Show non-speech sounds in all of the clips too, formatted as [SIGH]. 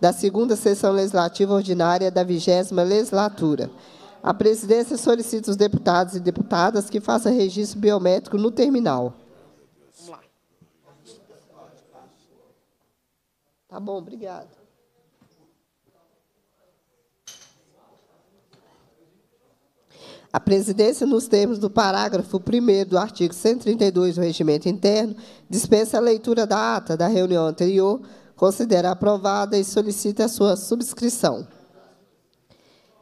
da segunda sessão legislativa ordinária da vigésima legislatura. A presidência solicita os deputados e deputadas que façam registro biométrico no terminal. Vamos lá. Tá bom, obrigado. A presidência, nos termos do parágrafo 1 do artigo 132 do Regimento Interno, dispensa a leitura da ata da reunião anterior, considera aprovada e solicita a sua subscrição.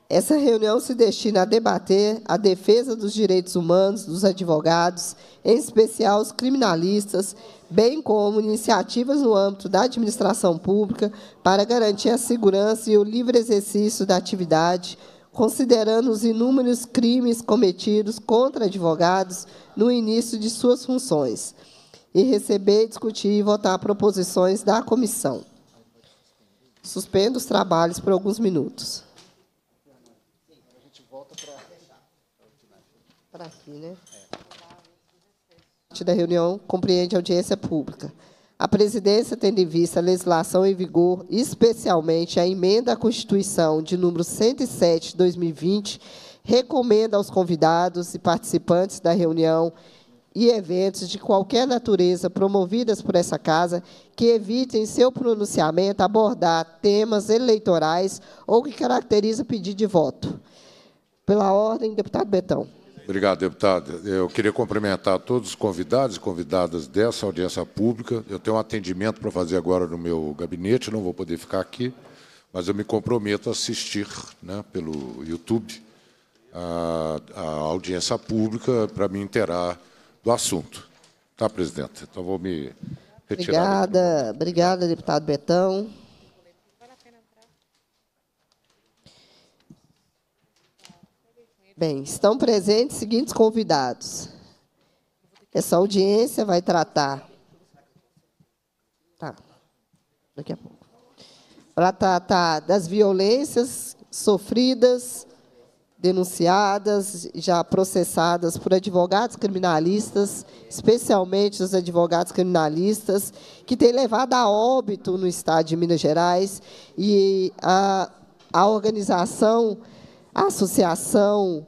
Essa reunião se destina a debater a defesa dos direitos humanos dos advogados, em especial os criminalistas, bem como iniciativas no âmbito da administração pública para garantir a segurança e o livre exercício da atividade, considerando os inúmeros crimes cometidos contra advogados no início de suas funções e receber, discutir e votar proposições da comissão. Suspendo os trabalhos por alguns minutos. A gente volta para aqui, né? da reunião compreende audiência pública. A presidência, tendo em vista a legislação em vigor, especialmente a emenda à Constituição de número 107 2020, recomenda aos convidados e participantes da reunião e eventos de qualquer natureza promovidas por essa casa que evitem em seu pronunciamento abordar temas eleitorais ou que caracterizam pedido de voto. Pela ordem, deputado Betão. Obrigado, deputado. Eu queria cumprimentar todos os convidados e convidadas dessa audiência pública. Eu tenho um atendimento para fazer agora no meu gabinete, não vou poder ficar aqui, mas eu me comprometo a assistir né, pelo YouTube a, a audiência pública para me interar do assunto. Tá, presidente? Então vou me retirar. Obrigada, obrigada, deputado Betão. Bem, estão presentes os seguintes convidados. Essa audiência vai tratar. Tá, daqui a pouco. Para tratar das violências sofridas denunciadas, já processadas por advogados criminalistas, especialmente os advogados criminalistas, que têm levado a óbito no Estado de Minas Gerais e a, a organização, a associação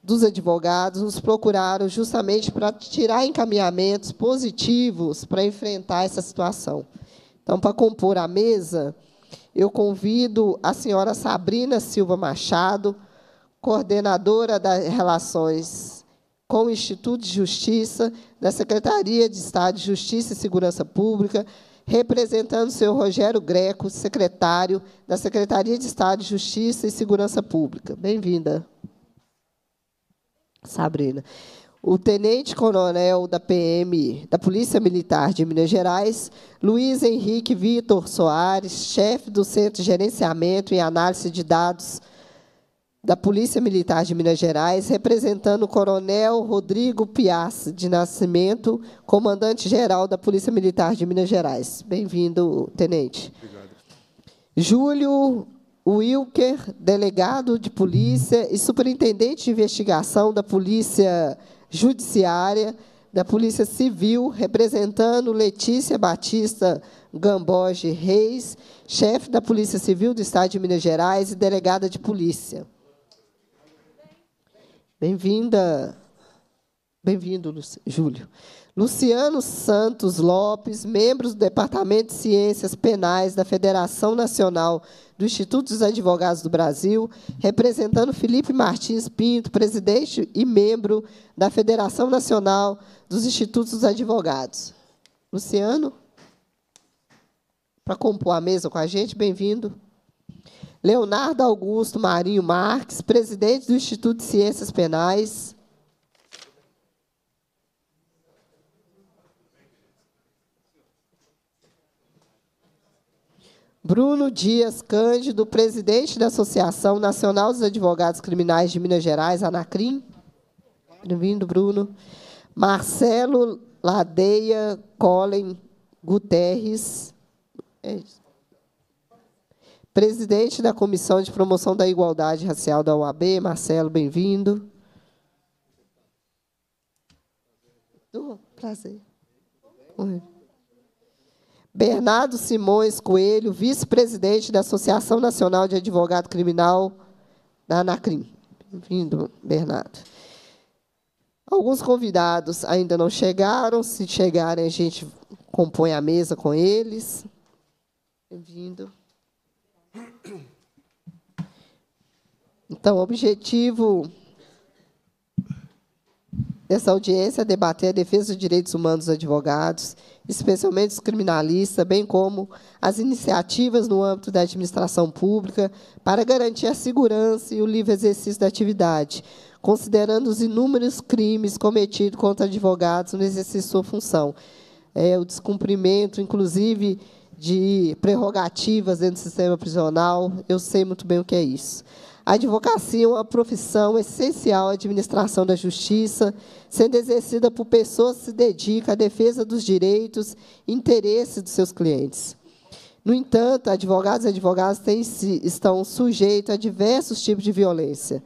dos advogados nos procuraram justamente para tirar encaminhamentos positivos para enfrentar essa situação. Então, para compor a mesa, eu convido a senhora Sabrina Silva Machado, coordenadora das Relações com o Instituto de Justiça, da Secretaria de Estado de Justiça e Segurança Pública, representando o senhor Rogério Greco, secretário da Secretaria de Estado de Justiça e Segurança Pública. Bem-vinda, Sabrina o tenente-coronel da PM, da Polícia Militar de Minas Gerais, Luiz Henrique Vitor Soares, chefe do Centro de Gerenciamento e Análise de Dados da Polícia Militar de Minas Gerais, representando o coronel Rodrigo Piaz de Nascimento, comandante-geral da Polícia Militar de Minas Gerais. Bem-vindo, tenente. Obrigado. Júlio Wilker, delegado de polícia e superintendente de investigação da Polícia Judiciária, da Polícia Civil, representando Letícia Batista Gamboge Reis, chefe da Polícia Civil do Estado de Minas Gerais e delegada de polícia. Bem-vinda, bem-vindo, Júlio. Luciano Santos Lopes, membros do Departamento de Ciências Penais da Federação Nacional do Instituto dos Advogados do Brasil, representando Felipe Martins Pinto, presidente e membro da Federação Nacional dos Institutos dos Advogados. Luciano, para compor a mesa com a gente, bem-vindo. Leonardo Augusto Marinho Marques, presidente do Instituto de Ciências Penais. Bruno Dias Cândido, presidente da Associação Nacional dos Advogados Criminais de Minas Gerais, Anacrim. Bem-vindo, Bruno. Marcelo Ladeia Colin Guterres, é presidente da Comissão de Promoção da Igualdade Racial da UAB. Marcelo, bem-vindo. Prazer. Oi. Bernardo Simões Coelho, vice-presidente da Associação Nacional de Advogado Criminal da Anacrim. Bem-vindo, Bernardo. Alguns convidados ainda não chegaram. Se chegarem, a gente compõe a mesa com eles. Bem-vindo. Então, o objetivo dessa audiência é debater a defesa dos direitos humanos dos advogados especialmente os criminalistas, bem como as iniciativas no âmbito da administração pública para garantir a segurança e o livre exercício da atividade, considerando os inúmeros crimes cometidos contra advogados no exercício de sua função. É, o descumprimento, inclusive, de prerrogativas dentro do sistema prisional, eu sei muito bem o que é isso. A advocacia é uma profissão essencial à administração da justiça, sendo exercida por pessoas que se dedicam à defesa dos direitos e interesses dos seus clientes. No entanto, advogados e advogadas têm, estão sujeitos a diversos tipos de violência,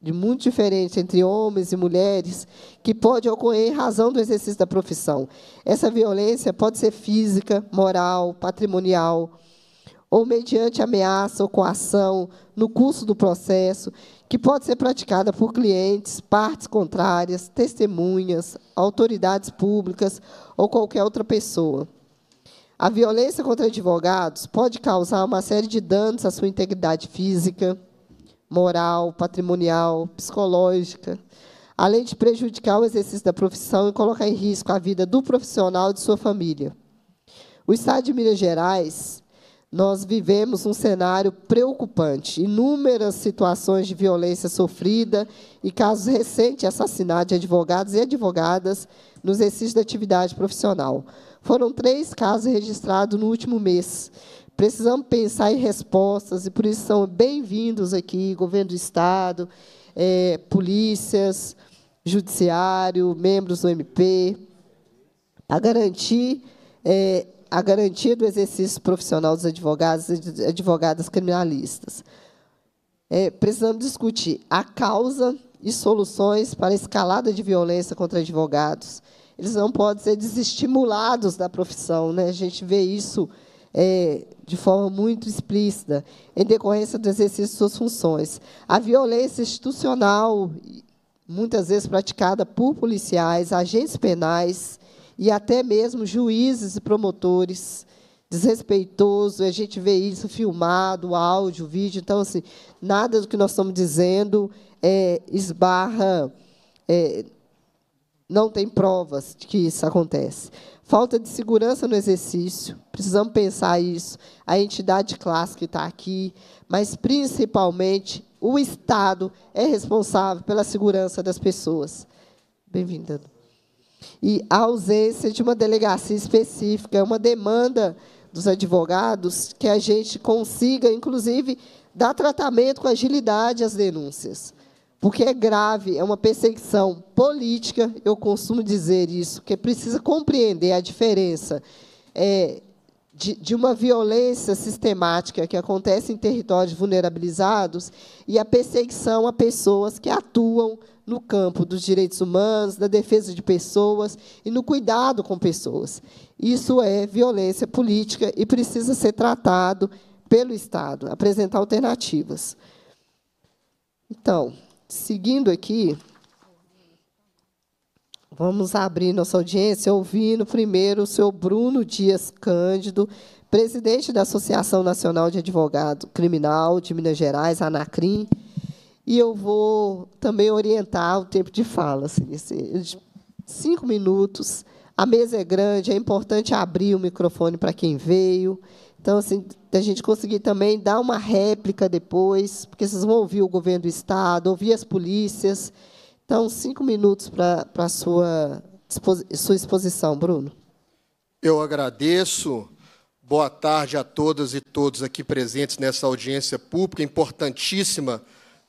de muito diferente entre homens e mulheres, que pode ocorrer em razão do exercício da profissão. Essa violência pode ser física, moral, patrimonial, ou mediante ameaça ou coação no curso do processo, que pode ser praticada por clientes, partes contrárias, testemunhas, autoridades públicas ou qualquer outra pessoa. A violência contra advogados pode causar uma série de danos à sua integridade física, moral, patrimonial, psicológica, além de prejudicar o exercício da profissão e colocar em risco a vida do profissional e de sua família. O Estado de Minas Gerais nós vivemos um cenário preocupante. Inúmeras situações de violência sofrida e casos recentes de assassinato de advogados e advogadas no exercício da atividade profissional. Foram três casos registrados no último mês. Precisamos pensar em respostas, e por isso são bem-vindos aqui, governo do Estado, é, polícias, judiciário, membros do MP, para garantir é, a garantia do exercício profissional dos advogados e advogadas criminalistas. É, precisamos discutir a causa e soluções para a escalada de violência contra advogados. Eles não podem ser desestimulados da profissão. Né? A gente vê isso é, de forma muito explícita, em decorrência do exercício de suas funções. A violência institucional, muitas vezes praticada por policiais, agentes penais, e até mesmo juízes e promotores desrespeitoso, a gente vê isso filmado, áudio, vídeo, então assim, nada do que nós estamos dizendo é, esbarra, é, não tem provas de que isso acontece. Falta de segurança no exercício, precisamos pensar isso, a entidade clássica está aqui, mas principalmente o Estado é responsável pela segurança das pessoas. Bem-vinda. E a ausência de uma delegacia específica é uma demanda dos advogados que a gente consiga, inclusive, dar tratamento com agilidade às denúncias. Porque é grave, é uma perseguição política, eu costumo dizer isso, que precisa compreender a diferença é, de, de, uma violência sistemática que acontece em territórios vulnerabilizados e a perseguição a pessoas que atuam no campo dos direitos humanos, da defesa de pessoas e no cuidado com pessoas. Isso é violência política e precisa ser tratado pelo Estado, apresentar alternativas. Então, seguindo aqui, vamos abrir nossa audiência ouvindo primeiro o senhor Bruno Dias Cândido, presidente da Associação Nacional de Advogado Criminal de Minas Gerais, ANACRIM e eu vou também orientar o tempo de fala, assim, cinco minutos. A mesa é grande, é importante abrir o microfone para quem veio. Então, assim, a gente conseguir também dar uma réplica depois, porque vocês vão ouvir o governo do Estado, ouvir as polícias. Então, cinco minutos para a sua, sua exposição, Bruno. Eu agradeço. Boa tarde a todas e todos aqui presentes nessa audiência pública importantíssima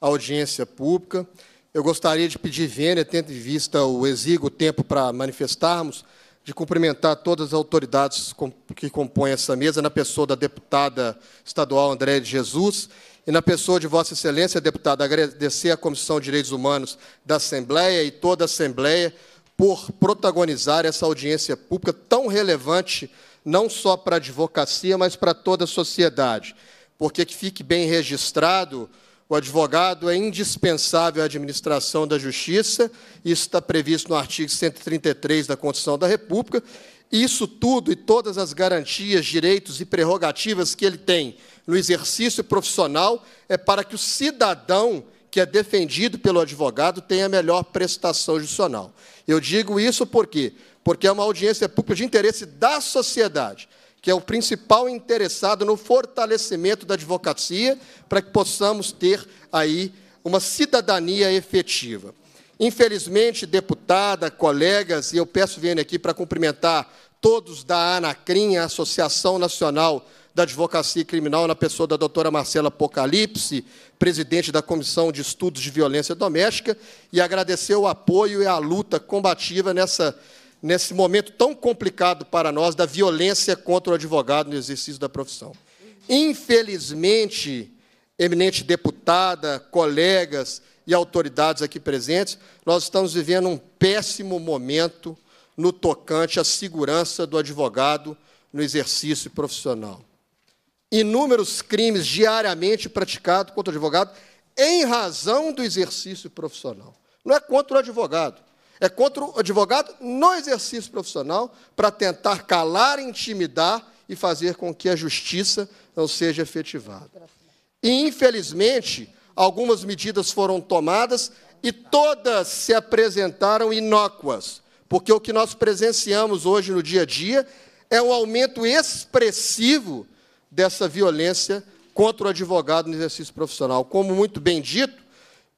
audiência pública. Eu gostaria de pedir vênia, tendo em vista o exíguo tempo para manifestarmos, de cumprimentar todas as autoridades que compõem essa mesa, na pessoa da deputada estadual Andréa de Jesus e na pessoa de Vossa Excelência, deputada, agradecer à Comissão de Direitos Humanos da Assembleia e toda a Assembleia por protagonizar essa audiência pública tão relevante, não só para a advocacia, mas para toda a sociedade. Porque que fique bem registrado o advogado é indispensável à administração da justiça, isso está previsto no artigo 133 da Constituição da República. Isso tudo e todas as garantias, direitos e prerrogativas que ele tem no exercício profissional é para que o cidadão que é defendido pelo advogado tenha a melhor prestação judicial. Eu digo isso por quê? Porque é uma audiência pública de interesse da sociedade que é o principal interessado no fortalecimento da advocacia, para que possamos ter aí uma cidadania efetiva. Infelizmente, deputada, colegas, e eu peço venha aqui para cumprimentar todos da ANACRIM, a Associação Nacional da Advocacia Criminal, na pessoa da doutora Marcela Apocalipse, presidente da Comissão de Estudos de Violência Doméstica, e agradecer o apoio e a luta combativa nessa nesse momento tão complicado para nós da violência contra o advogado no exercício da profissão. Infelizmente, eminente deputada, colegas e autoridades aqui presentes, nós estamos vivendo um péssimo momento no tocante à segurança do advogado no exercício profissional. Inúmeros crimes diariamente praticados contra o advogado em razão do exercício profissional. Não é contra o advogado. É contra o advogado no exercício profissional para tentar calar, intimidar e fazer com que a justiça não seja efetivada. E, infelizmente, algumas medidas foram tomadas e todas se apresentaram inócuas, porque o que nós presenciamos hoje no dia a dia é um aumento expressivo dessa violência contra o advogado no exercício profissional. Como muito bem dito,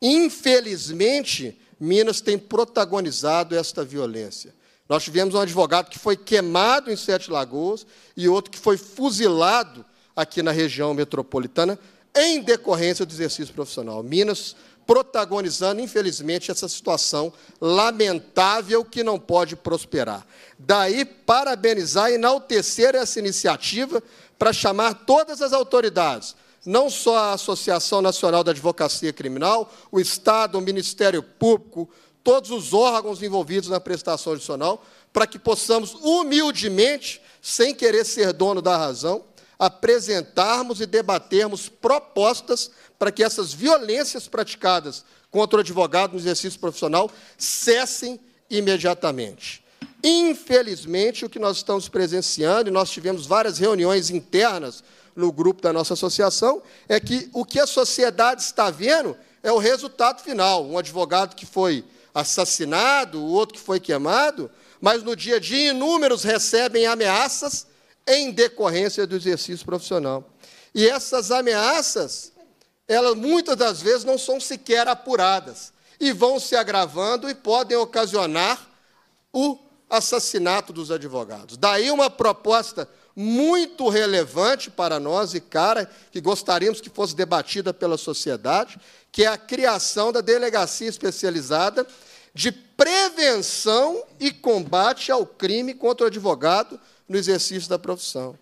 infelizmente, Minas tem protagonizado esta violência. Nós tivemos um advogado que foi queimado em Sete Lagoas e outro que foi fuzilado aqui na região metropolitana em decorrência do exercício profissional. Minas protagonizando, infelizmente, essa situação lamentável que não pode prosperar. Daí, parabenizar e enaltecer essa iniciativa para chamar todas as autoridades, não só a Associação Nacional da Advocacia Criminal, o Estado, o Ministério Público, todos os órgãos envolvidos na prestação adicional, para que possamos humildemente, sem querer ser dono da razão, apresentarmos e debatermos propostas para que essas violências praticadas contra o advogado no exercício profissional cessem imediatamente. Infelizmente, o que nós estamos presenciando, e nós tivemos várias reuniões internas no grupo da nossa associação, é que o que a sociedade está vendo é o resultado final. Um advogado que foi assassinado, o outro que foi queimado, mas no dia a dia inúmeros recebem ameaças em decorrência do exercício profissional. E essas ameaças, elas muitas das vezes não são sequer apuradas e vão se agravando e podem ocasionar o assassinato dos advogados. Daí uma proposta muito relevante para nós e cara que gostaríamos que fosse debatida pela sociedade, que é a criação da delegacia especializada de prevenção e combate ao crime contra o advogado no exercício da profissão.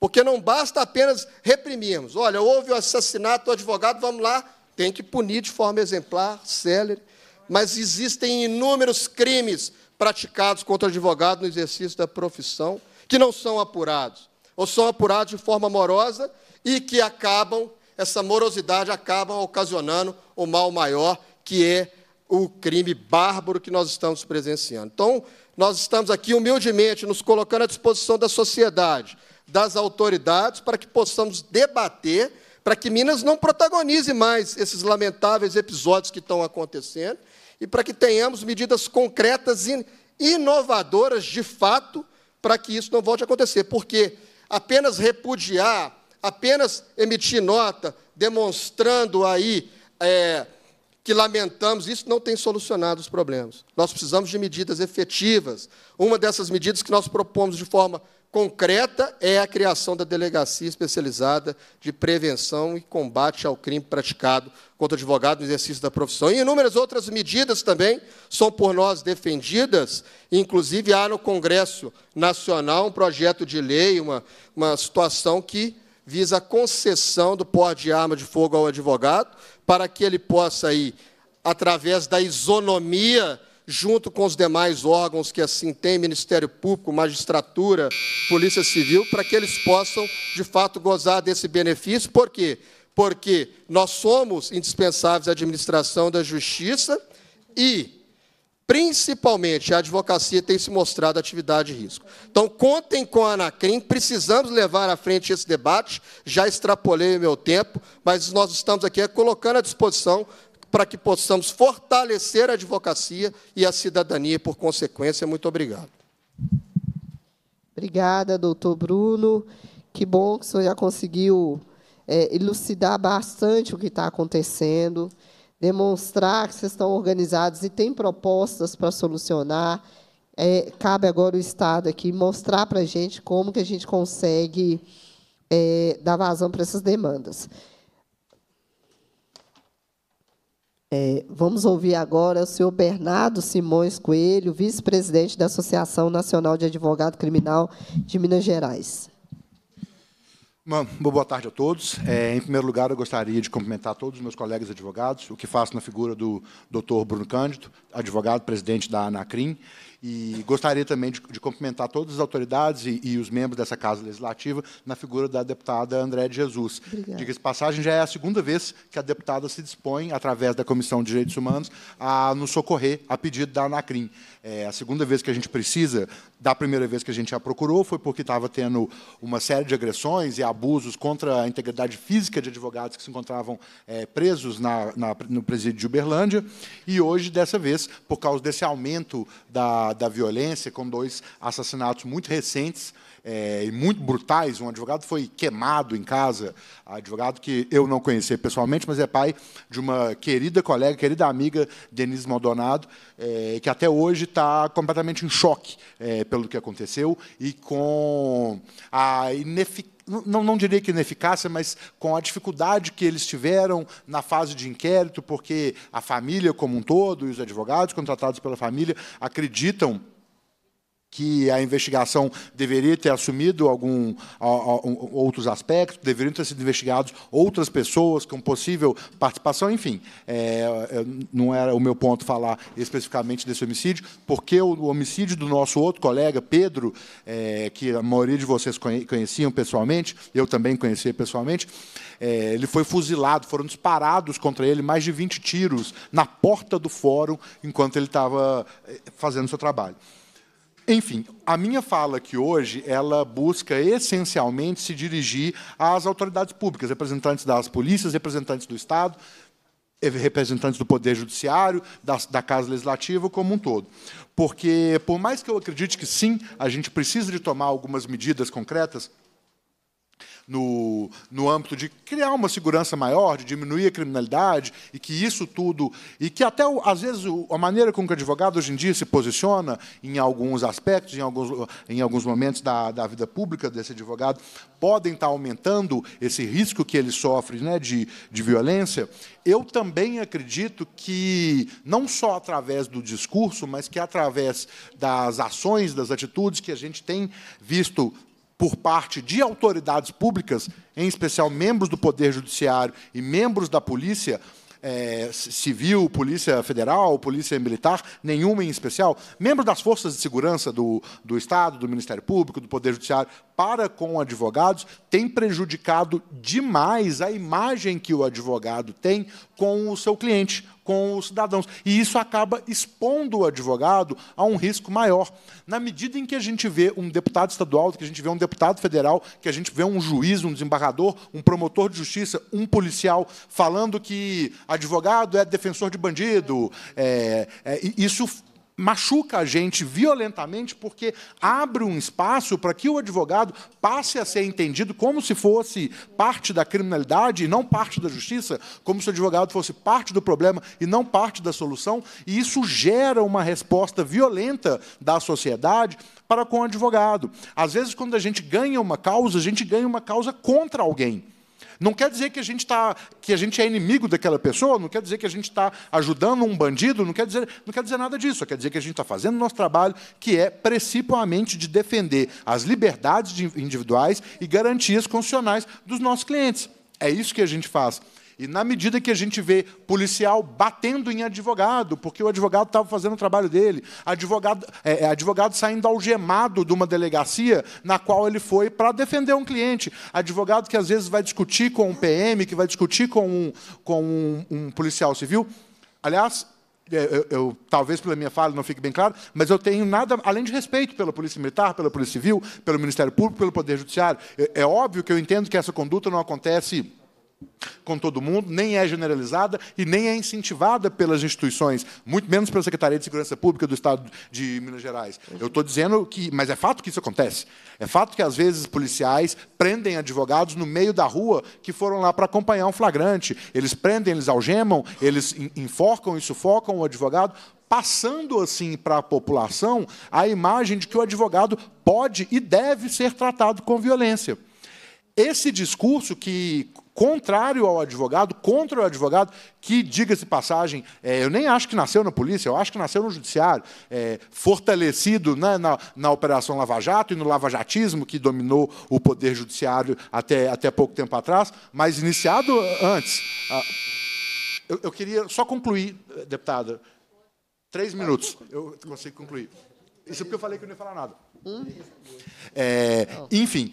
Porque não basta apenas reprimirmos. Olha, houve o um assassinato do advogado, vamos lá, tem que punir de forma exemplar, célere. Mas existem inúmeros crimes praticados contra o advogado no exercício da profissão que não são apurados, ou são apurados de forma morosa e que acabam, essa morosidade acaba ocasionando o mal maior, que é o crime bárbaro que nós estamos presenciando. Então, nós estamos aqui humildemente nos colocando à disposição da sociedade, das autoridades, para que possamos debater, para que Minas não protagonize mais esses lamentáveis episódios que estão acontecendo e para que tenhamos medidas concretas e inovadoras de fato para que isso não volte a acontecer, porque apenas repudiar, apenas emitir nota demonstrando aí é, que lamentamos, isso não tem solucionado os problemas. Nós precisamos de medidas efetivas. Uma dessas medidas que nós propomos de forma concreta é a criação da Delegacia Especializada de Prevenção e Combate ao Crime Praticado contra o advogado no exercício da profissão. E inúmeras outras medidas também são por nós defendidas, inclusive há no Congresso Nacional um projeto de lei, uma, uma situação que visa a concessão do porte de arma de fogo ao advogado, para que ele possa, aí, através da isonomia junto com os demais órgãos que assim têm, Ministério Público, Magistratura, Polícia Civil, para que eles possam, de fato, gozar desse benefício. Por quê? Porque nós somos indispensáveis à administração da justiça e, principalmente, a advocacia tem se mostrado atividade de risco. Então, contem com a Anacrim, precisamos levar à frente esse debate, já extrapolei o meu tempo, mas nós estamos aqui é colocando à disposição para que possamos fortalecer a advocacia e a cidadania, por consequência. Muito obrigado. Obrigada, doutor Bruno. Que bom que o senhor já conseguiu é, elucidar bastante o que está acontecendo, demonstrar que vocês estão organizados e têm propostas para solucionar. É, cabe agora o Estado aqui mostrar para a gente como que a gente consegue é, dar vazão para essas demandas. É, vamos ouvir agora o senhor Bernardo Simões Coelho, vice-presidente da Associação Nacional de Advogado Criminal de Minas Gerais. boa tarde a todos. É, em primeiro lugar, eu gostaria de cumprimentar todos os meus colegas advogados, o que faço na figura do doutor Bruno Cândido, advogado presidente da ANACRIM, e gostaria também de, de cumprimentar todas as autoridades e, e, os membros dessa Casa Legislativa na figura da deputada André de Jesus. Diga-se passagem, já é a segunda vez que a deputada se dispõe, através da Comissão de Direitos Humanos, a nos socorrer a pedido da Anacrim. É a segunda vez que a gente precisa, da primeira vez que a gente a procurou, foi porque estava tendo uma série de agressões e abusos contra a integridade física de advogados que se encontravam é, presos na, na, no presídio de Uberlândia. E hoje, dessa vez, por causa desse aumento da da violência, com dois assassinatos muito recentes é, e muito brutais. Um advogado foi queimado em casa, advogado que eu não conhecia pessoalmente, mas é pai de uma querida colega, querida amiga, Denise Maldonado, é, que até hoje está completamente em choque é, pelo que aconteceu e com a ineficácia não, não, diria que ineficácia, mas com a dificuldade que eles tiveram na fase de inquérito, porque a família como um todo e os advogados contratados pela família acreditam que a investigação deveria ter assumido algum, a, a, outros aspectos, deveriam ter sido investigados outras pessoas com possível participação, enfim. É, é não era o meu ponto falar especificamente desse homicídio, porque o, homicídio do nosso outro colega, Pedro, é, que a maioria de vocês conheciam pessoalmente, eu também conhecia pessoalmente, é, ele foi fuzilado, foram disparados contra ele mais de 20 tiros na porta do fórum enquanto ele estava é, fazendo seu trabalho. Enfim, a minha fala aqui hoje, ela busca essencialmente se dirigir às autoridades públicas, representantes das polícias, representantes do Estado, eh, representantes do Poder Judiciário, da, da Casa Legislativa como um todo. Porque, por mais que eu acredite que sim, a gente precisa de tomar algumas medidas concretas, no, no âmbito de criar uma segurança maior, de diminuir a criminalidade, e que isso tudo. E que até, às vezes, a maneira com que o advogado hoje em dia se posiciona em alguns aspectos, em alguns, em alguns momentos da, da vida pública desse advogado, podem estar aumentando esse risco que ele sofre né, de, de violência. Eu também acredito que, não só através do discurso, mas que através das ações, das atitudes que a gente tem visto por parte de autoridades públicas, em especial membros do Poder Judiciário e membros da polícia é, civil, polícia federal, polícia militar, nenhuma em especial, membros das forças de segurança do, do Estado, do Ministério Público, do Poder Judiciário, para com advogados, tem prejudicado demais a imagem que o advogado tem com o seu cliente, com os cidadãos. E isso acaba expondo o advogado a um risco maior. Na medida em que a gente vê um deputado estadual, que a gente vê um deputado federal, que a gente vê um juiz, um desembargador, um promotor de justiça, um policial falando que advogado é defensor de bandido, é, é, isso machuca a gente violentamente porque abre um espaço para que o advogado passe a ser entendido como se fosse parte da criminalidade e não parte da justiça, como se o advogado fosse parte do problema e não parte da solução, e isso gera uma resposta violenta da sociedade para com o advogado. Às vezes, quando a gente ganha uma causa, a gente ganha uma causa contra alguém. Não quer dizer que a gente tá, que a gente é inimigo daquela pessoa, não quer dizer que a gente está ajudando um bandido, não quer dizer, não quer dizer nada disso. Só quer dizer que a gente está fazendo o nosso trabalho, que é principalmente de defender as liberdades individuais e garantias constitucionais dos nossos clientes. É isso que a gente faz. E na medida que a gente vê policial batendo em advogado, porque o advogado estava fazendo o trabalho dele, advogado, é, é, advogado saindo algemado de uma delegacia na qual ele foi para defender um cliente, advogado que às vezes vai discutir com um PM, que vai discutir com um, com um, um policial civil. Aliás, é, eu, eu, talvez pela minha fala não fique bem claro, mas eu tenho nada além de respeito pela Polícia Militar, pela Polícia Civil, pelo Ministério Público, pelo Poder Judiciário. É, é óbvio que eu entendo que essa conduta não acontece com todo mundo, nem é generalizada e nem é incentivada pelas instituições, muito menos pela Secretaria de Segurança Pública do Estado de Minas Gerais. Eu estou dizendo que, mas é fato que isso acontece. É fato que às vezes policiais prendem advogados no meio da rua que foram lá para acompanhar um flagrante. Eles prendem, eles algemam, eles enforcam e sufocam o advogado passando assim para a população a imagem de que o advogado pode e deve ser tratado com violência. Esse discurso que contrário ao advogado, contra o advogado, que, diga-se passagem, é, eu nem acho que nasceu na polícia, eu acho que nasceu no judiciário, é, fortalecido né, na, na Operação Lava Jato e no lavajatismo que dominou o poder judiciário até, até pouco tempo atrás, mas iniciado antes. Ah, eu, eu queria só concluir, deputada, três minutos, eu consigo concluir. Isso é porque eu falei que eu não ia falar nada. Hum? É, enfim,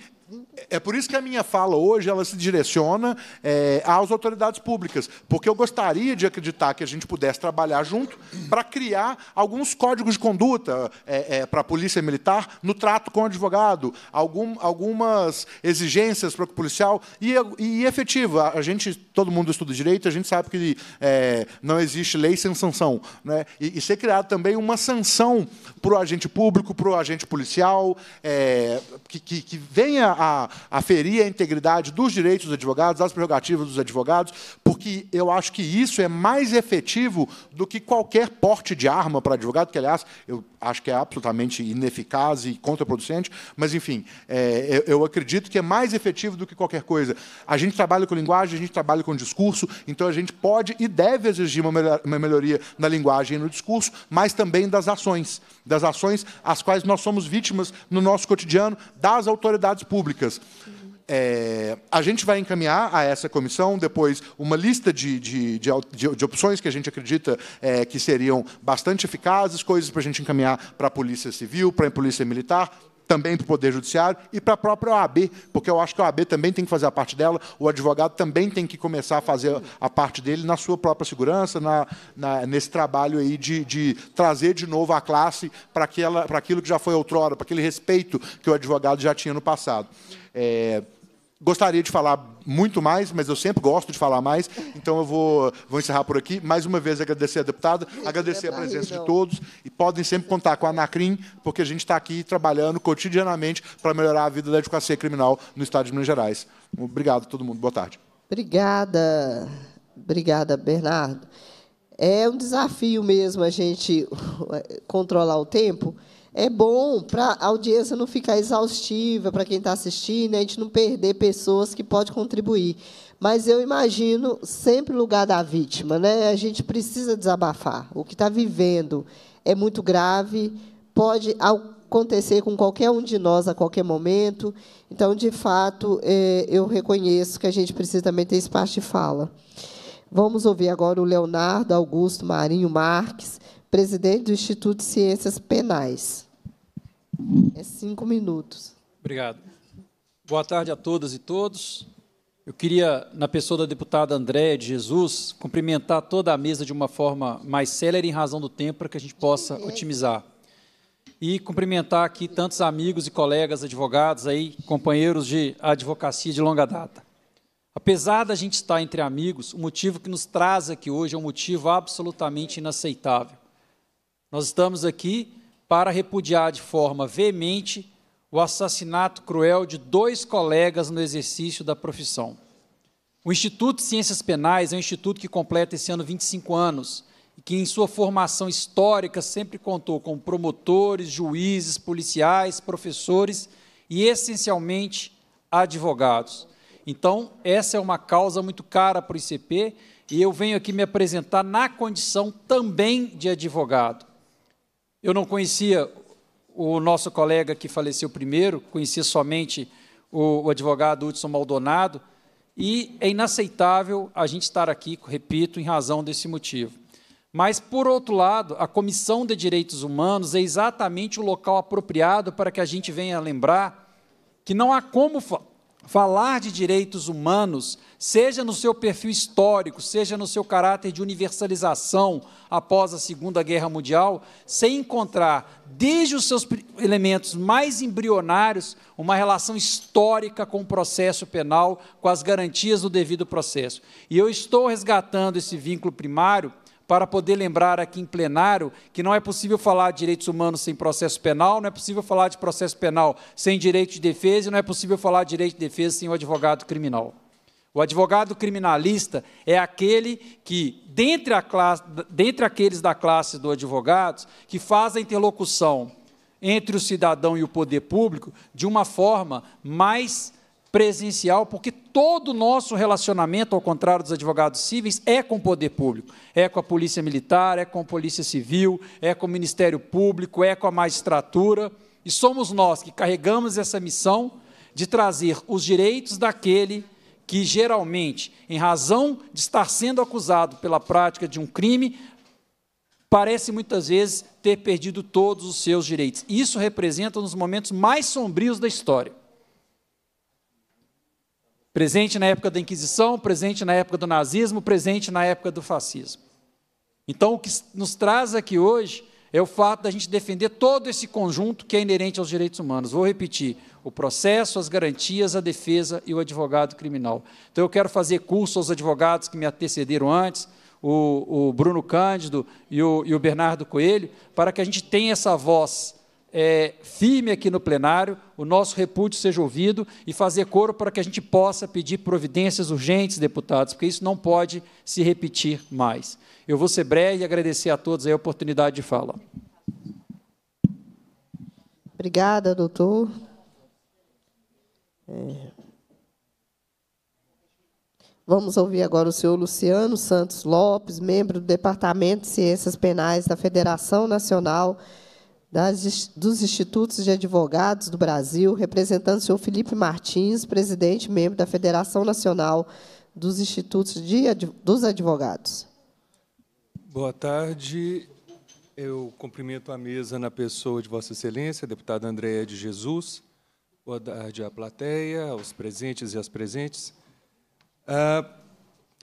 é por isso que a minha fala hoje ela se direciona é, às autoridades públicas, porque eu gostaria de acreditar que a gente pudesse trabalhar junto para criar alguns códigos de conduta é, é, para a polícia militar no trato com o advogado, algum, algumas exigências para o policial e, e efetivo. A gente, todo mundo estuda direito, a gente sabe que é, não existe lei sem sanção, né? e, e ser criado também uma sanção para o agente público, para o agente policial, é, que, que, que venha a, a ferir a integridade dos direitos dos advogados, das prerrogativas dos advogados, porque eu acho que isso é mais efetivo do que qualquer porte de arma para advogado, que, aliás, eu acho que é absolutamente ineficaz e contraproducente, mas, enfim, é, eu acredito que é mais efetivo do que qualquer coisa. A gente trabalha com linguagem, a gente trabalha com discurso, então a gente pode e deve exigir uma melhoria na linguagem e no discurso, mas também das ações das ações às quais nós somos vítimas no nosso cotidiano das autoridades públicas. É, a gente vai encaminhar a essa comissão depois uma lista de, de, de, de opções que a gente acredita é, que seriam bastante eficazes, coisas para a gente encaminhar para a Polícia Civil, para a Polícia Militar, também para o Poder Judiciário e para a própria OAB, porque eu acho que a OAB também tem que fazer a parte dela, o advogado também tem que começar a fazer a parte dele na sua própria segurança, na, na, nesse trabalho aí de, de, trazer de novo a classe para aquilo que já foi outrora, para aquele respeito que o advogado já tinha no passado. É, Gostaria de falar muito mais, mas eu sempre gosto de falar mais, então eu vou, vou encerrar por aqui. Mais uma vez, agradecer a deputada, agradecer a é presença de todos, e podem sempre contar com a Anacrim, porque a gente está aqui trabalhando cotidianamente para melhorar a vida da advocacia criminal no Estado de Minas Gerais. Obrigado a todo mundo. Boa tarde. Obrigada. Obrigada, Bernardo. É um desafio mesmo a gente controlar o tempo, é bom para a audiência não ficar exaustiva para quem está assistindo, né? a gente não perder pessoas que podem contribuir. Mas eu imagino sempre o lugar da vítima, né? A gente precisa desabafar. O que está vivendo é muito grave, pode acontecer com qualquer um de nós a qualquer momento. Então, de fato, é, eu reconheço que a gente precisa também ter espaço de fala. Vamos ouvir agora o Leonardo Augusto Marinho Marques presidente do Instituto de Ciências Penais. É cinco minutos. Obrigado. Boa tarde a todas e todos. Eu queria, na pessoa da deputada Andréa de Jesus, cumprimentar toda a mesa de uma forma mais célere em razão do tempo para que a gente possa otimizar. E cumprimentar aqui tantos amigos e colegas advogados aí, companheiros de advocacia de longa data. Apesar da gente estar entre amigos, o motivo que nos traz aqui hoje é um motivo absolutamente inaceitável. Nós estamos aqui para repudiar de forma veemente o assassinato cruel de dois colegas no exercício da profissão. O Instituto de Ciências Penais é um instituto que completa esse ano 25 anos e que, em sua formação histórica, sempre contou com promotores, juízes, policiais, professores e, essencialmente, advogados. Então, essa é uma causa muito cara para o ICP e eu venho aqui me apresentar na condição também de advogado. Eu não conhecia o nosso colega que faleceu primeiro, conhecia somente o, o advogado Hudson Maldonado, e é inaceitável a gente estar aqui, repito, em razão desse motivo. Mas, por outro lado, a Comissão de Direitos Humanos é exatamente o local apropriado para que a gente venha lembrar que não há como falar de direitos humanos, seja no seu perfil histórico, seja no seu caráter de universalização após a Segunda Guerra Mundial, sem encontrar, desde os seus elementos mais embrionários, uma relação histórica com o processo penal, com as garantias do devido processo. E eu estou resgatando esse vínculo primário para poder lembrar aqui em plenário que não é possível falar de direitos humanos sem processo penal, não é possível falar de processo penal sem direito de defesa, e não é possível falar de direito de defesa sem o advogado criminal. O advogado criminalista é aquele que, dentre, classe, dentre aqueles da classe do advogados, que faz a interlocução entre o cidadão e o poder público de uma forma mais presencial, porque todo o nosso relacionamento, ao contrário dos advogados cíveis, é com o poder público. É com a Polícia Militar, é com a Polícia Civil, é com o Ministério Público, é com a magistratura. E somos nós que carregamos essa missão de trazer os direitos daquele que geralmente, em razão de estar sendo acusado pela prática de um crime, parece muitas vezes ter perdido todos os seus direitos. Isso representa um dos momentos mais sombrios da história. Presente na época da Inquisição, presente na época do nazismo, presente na época do fascismo. Então, o que nos traz aqui hoje é o fato da gente defender todo esse conjunto que é inerente aos direitos humanos. Vou repetir: o processo, as garantias, a defesa e o advogado criminal. Então, eu quero fazer curso aos advogados que me antecederam antes, o, o Bruno Cândido e o, e o Bernardo Coelho, para que a gente tenha essa voz é, firme aqui no plenário, o nosso repúdio seja ouvido e fazer coro para que a gente possa pedir providências urgentes, deputados, porque isso não pode se repetir mais. Eu vou ser breve e agradecer a todos a oportunidade de fala. Obrigada, doutor. É. Vamos ouvir agora o senhor Luciano Santos Lopes, membro do Departamento de Ciências Penais da Federação Nacional de das, dos Institutos de Advogados do Brasil, representando o senhor Felipe Martins, presidente e membro da Federação Nacional dos Institutos de, dos Advogados. Boa tarde. Eu cumprimento a mesa na pessoa de Vossa Excelência, deputada Andréa de Jesus. Boa tarde à plateia, aos presentes e às presentes. Ah,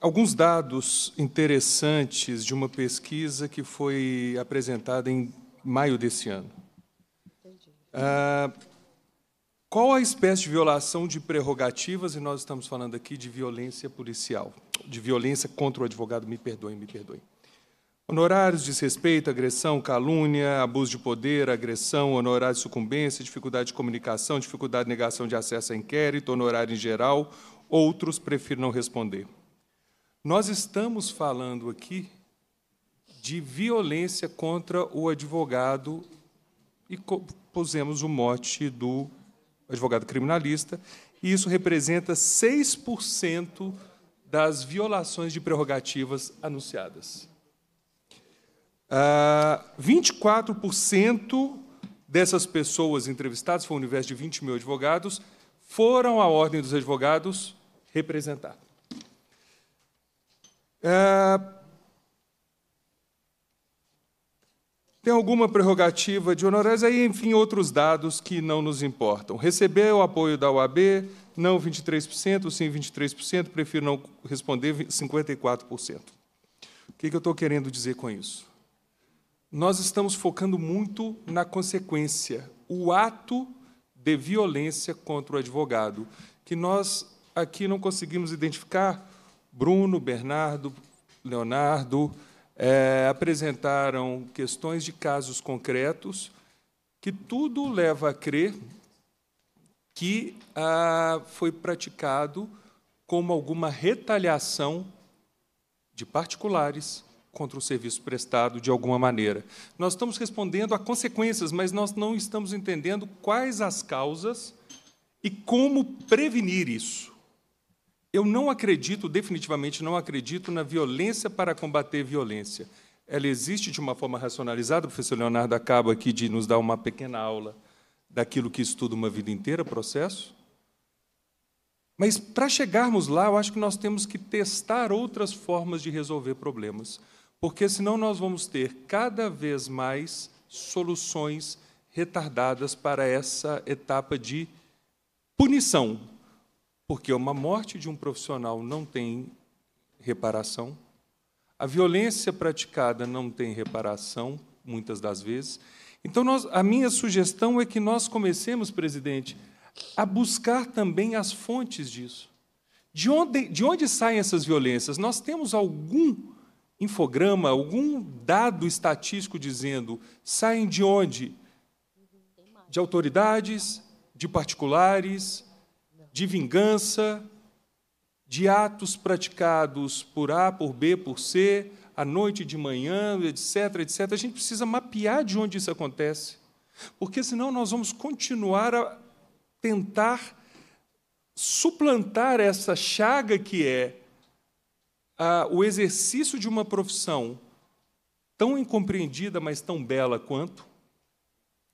alguns dados interessantes de uma pesquisa que foi apresentada em maio desse ano. Ah, qual a espécie de violação de prerrogativas, e nós estamos falando aqui de violência policial, de violência contra o advogado, me perdoem, me perdoem. Honorários, desrespeito, agressão, calúnia, abuso de poder, agressão, honorário de sucumbência, dificuldade de comunicação, dificuldade de negação de acesso a inquérito, honorário em geral, outros prefiro não responder. Nós estamos falando aqui de violência contra o advogado e pusemos o mote do advogado criminalista, e isso representa 6% das violações de prerrogativas anunciadas. Ah, 24% dessas pessoas entrevistadas, foi um universo de 20 mil advogados, foram à Ordem dos Advogados representar. Ah, tem alguma prerrogativa de honorários, aí, enfim, outros dados que não nos importam. Receber o apoio da UAB, não 23%, sim 23%, prefiro não responder 54%. O que, que eu estou querendo dizer com isso? Nós estamos focando muito na consequência, o ato de violência contra o advogado, que nós aqui não conseguimos identificar. Bruno, Bernardo, Leonardo, é, apresentaram questões de casos concretos, que tudo leva a crer que ah, foi praticado como alguma retaliação de particulares contra o serviço prestado de alguma maneira. Nós estamos respondendo a consequências, mas nós não estamos entendendo quais as causas e como prevenir isso. Eu não acredito, definitivamente não acredito, na violência para combater violência. Ela existe de uma forma racionalizada, o professor Leonardo acaba aqui de nos dar uma pequena aula daquilo que estuda uma vida inteira, processo. Mas para chegarmos lá, eu acho que nós temos que testar outras formas de resolver problemas, porque senão nós vamos ter cada vez mais soluções retardadas para essa etapa de punição, porque uma morte de um profissional não tem reparação, a violência praticada não tem reparação, muitas das vezes. Então, nós, a minha sugestão é que nós comecemos, presidente, a buscar também as fontes disso. De onde, de onde saem essas violências? Nós temos algum infograma, algum dado estatístico dizendo saem de onde? De autoridades, de particulares, de vingança, de atos praticados por A, por B, por C, à noite, de manhã, etc, etc. A gente precisa mapear de onde isso acontece, porque senão nós vamos continuar a tentar suplantar essa chaga que é a, o exercício de uma profissão tão incompreendida, mas tão bela quanto.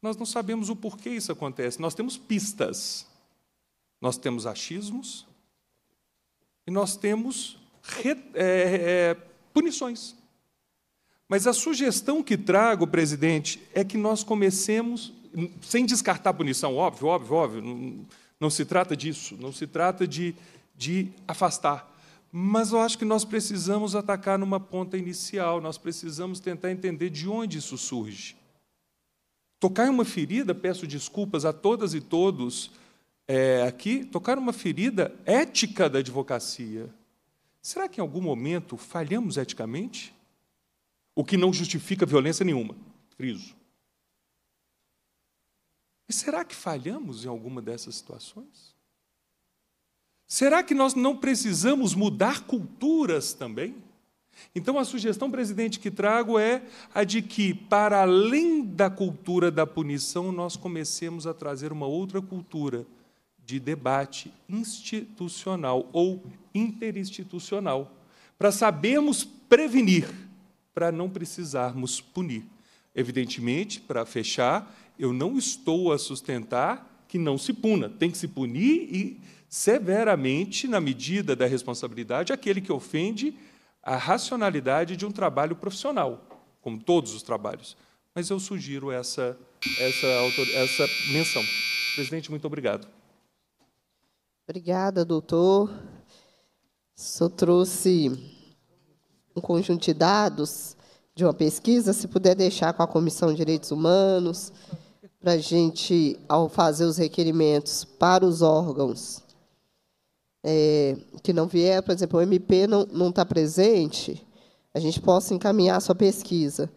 Nós não sabemos o porquê isso acontece. Nós temos pistas, nós temos achismos e nós temos re, é, é, punições. Mas a sugestão que trago, presidente, é que nós comecemos, sem descartar a punição, óbvio, óbvio, óbvio, não, não se trata disso, não se trata de, de afastar. Mas eu acho que nós precisamos atacar numa ponta inicial, nós precisamos tentar entender de onde isso surge. Tocar em uma ferida, peço desculpas a todas e todos, é, aqui tocar uma ferida ética da advocacia. Será que em algum momento falhamos eticamente? O que não justifica violência nenhuma, friso. E será que falhamos em alguma dessas situações? Será que nós não precisamos mudar culturas também? Então, a sugestão, presidente, que trago é a de que, para além da cultura da punição, nós comecemos a trazer uma outra cultura, de debate institucional ou interinstitucional, para sabermos prevenir, para não precisarmos punir. Evidentemente, para fechar, eu não estou a sustentar que não se puna, tem que se punir e severamente, na medida da responsabilidade, aquele que ofende a racionalidade de um trabalho profissional, como todos os trabalhos. Mas eu sugiro essa, essa, essa menção. Presidente, muito obrigado. Obrigada, doutor. Só trouxe um conjunto de dados de uma pesquisa, se puder deixar com a Comissão de Direitos Humanos, para a gente, ao fazer os requerimentos para os órgãos é, que não vier, por exemplo, o MP não está presente, a gente possa encaminhar a sua pesquisa.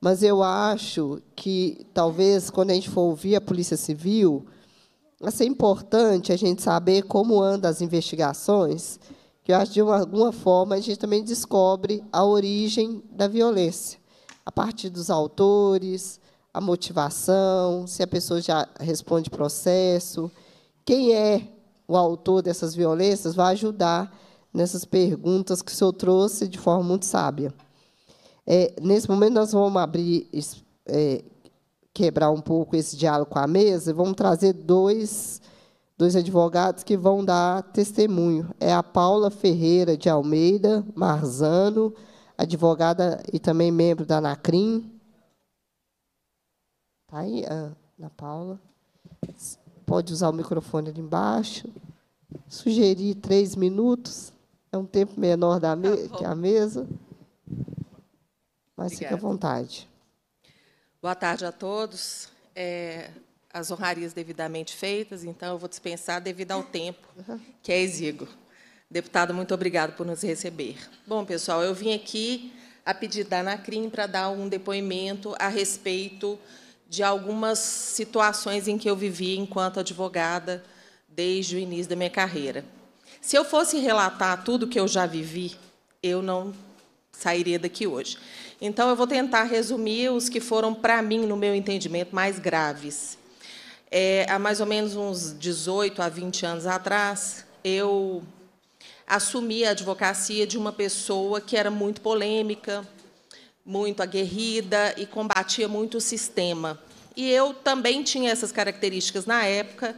Mas eu acho que, talvez, quando a gente for ouvir a Polícia Civil, mas é importante a gente saber como andam as investigações, que eu acho que, de alguma forma, a gente também descobre a origem da violência, a partir dos autores, a motivação, se a pessoa já responde processo, quem é o autor dessas violências, vai ajudar nessas perguntas que o senhor trouxe de forma muito sábia. É, nesse momento, nós vamos abrir é, quebrar um pouco esse diálogo com a mesa, vamos trazer dois, dois advogados que vão dar testemunho. É a Paula Ferreira de Almeida Marzano, advogada e também membro da Anacrim. Está aí, Ana Paula? Pode usar o microfone ali embaixo. Sugerir três minutos, é um tempo menor da me tá que a mesa. Mas Obrigada. fique à vontade. Boa tarde a todos. É, as honrarias devidamente feitas, então eu vou dispensar devido ao tempo, que é exíguo. Deputado, muito obrigado por nos receber. Bom, pessoal, eu vim aqui a pedido da Anacrim para dar um depoimento a respeito de algumas situações em que eu vivi enquanto advogada desde o início da minha carreira. Se eu fosse relatar tudo que eu já vivi, eu não sairia daqui hoje. Então, eu vou tentar resumir os que foram, para mim, no meu entendimento, mais graves. É, há mais ou menos uns 18 a 20 anos atrás, eu assumi a advocacia de uma pessoa que era muito polêmica, muito aguerrida e combatia muito o sistema. E eu também tinha essas características na época,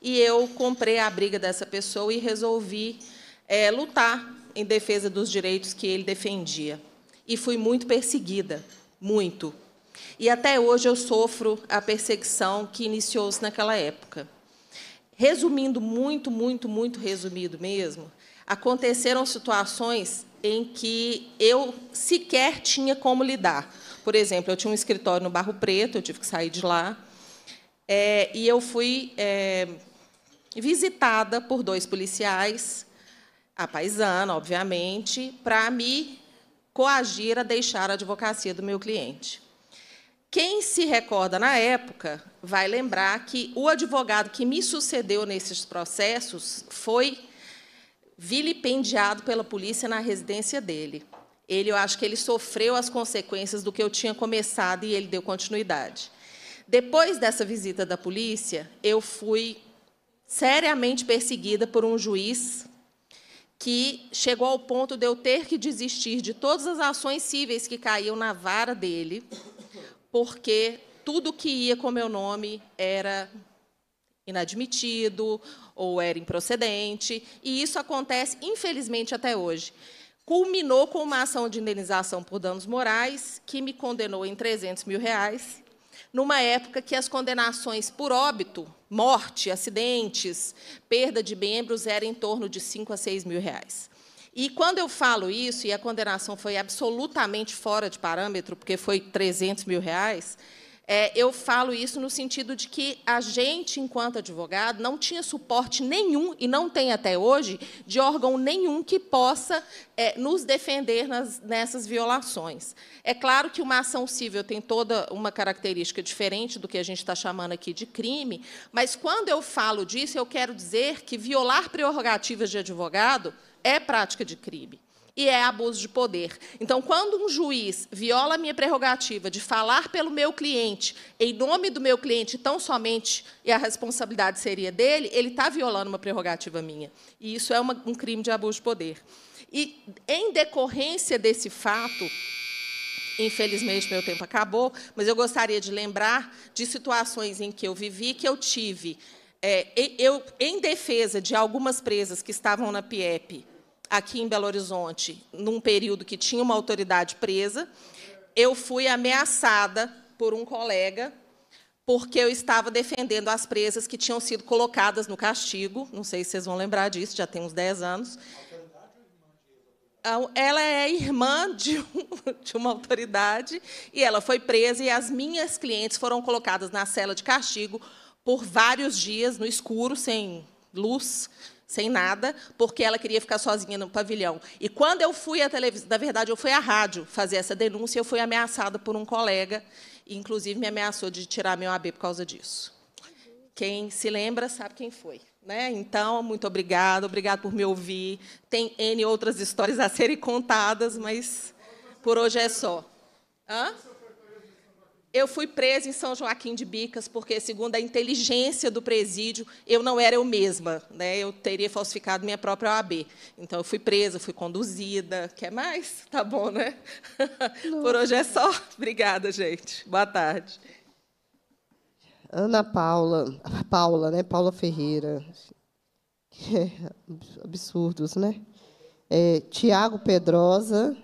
e eu comprei a briga dessa pessoa e resolvi é, lutar em defesa dos direitos que ele defendia e fui muito perseguida, muito. E até hoje eu sofro a perseguição que iniciou-se naquela época. Resumindo muito, muito, muito resumido mesmo, aconteceram situações em que eu sequer tinha como lidar. Por exemplo, eu tinha um escritório no Barro Preto, eu tive que sair de lá, é, e eu fui é, visitada por dois policiais, a paisana, obviamente, para me coagir a deixar a advocacia do meu cliente. Quem se recorda na época vai lembrar que o advogado que me sucedeu nesses processos foi vilipendiado pela polícia na residência dele. Ele, eu acho que ele sofreu as consequências do que eu tinha começado e ele deu continuidade. Depois dessa visita da polícia, eu fui seriamente perseguida por um juiz que chegou ao ponto de eu ter que desistir de todas as ações cíveis que caíam na vara dele, porque tudo que ia com meu nome era inadmitido ou era improcedente, e isso acontece, infelizmente, até hoje. Culminou com uma ação de indenização por danos morais, que me condenou em 300 mil reais, numa época que as condenações por óbito morte, acidentes, perda de membros, era em torno de 5 a 6 mil reais. E quando eu falo isso, e a condenação foi absolutamente fora de parâmetro, porque foi 300 mil reais, é, eu falo isso no sentido de que a gente, enquanto advogado, não tinha suporte nenhum, e não tem até hoje, de órgão nenhum que possa é, nos defender nas, nessas violações. É claro que uma ação civil tem toda uma característica diferente do que a gente está chamando aqui de crime, mas quando eu falo disso, eu quero dizer que violar prerrogativas de advogado é prática de crime e é abuso de poder. Então, quando um juiz viola a minha prerrogativa de falar pelo meu cliente, em nome do meu cliente tão somente, e a responsabilidade seria dele, ele está violando uma prerrogativa minha. E isso é uma, um crime de abuso de poder. E, em decorrência desse fato, Infelizmente, meu tempo acabou, mas eu gostaria de lembrar de situações em que eu vivi, que eu tive, é, eu, em defesa de algumas presas que estavam na PIEP, aqui em Belo Horizonte, num período que tinha uma autoridade presa, eu fui ameaçada por um colega porque eu estava defendendo as presas que tinham sido colocadas no castigo. Não sei se vocês vão lembrar disso, já tem uns 10 anos. Ela é irmã de, um, [LAUGHS] de uma autoridade e ela foi presa e as minhas clientes foram colocadas na cela de castigo por vários dias no escuro, sem luz, sem nada, porque ela queria ficar sozinha no pavilhão. E quando eu fui à televisão, na verdade, eu fui à rádio fazer essa denúncia, eu fui ameaçada por um colega, e, inclusive me ameaçou de tirar meu AB por causa disso. Quem se lembra sabe quem foi. Né? Então, muito obrigada, obrigado por me ouvir. Tem N outras histórias a serem contadas, mas por hoje é só. Hã? eu fui presa em São Joaquim de Bicas, porque, segundo a inteligência do presídio, eu não era eu mesma. Né? Eu teria falsificado minha própria OAB. Então, eu fui presa, fui conduzida. Quer mais? Tá bom, né? Não. Por hoje é só. Obrigada, gente. Boa tarde. Ana Paula, Paula, né? Paula Ferreira. É, absurdos, né? É, Tiago Pedrosa.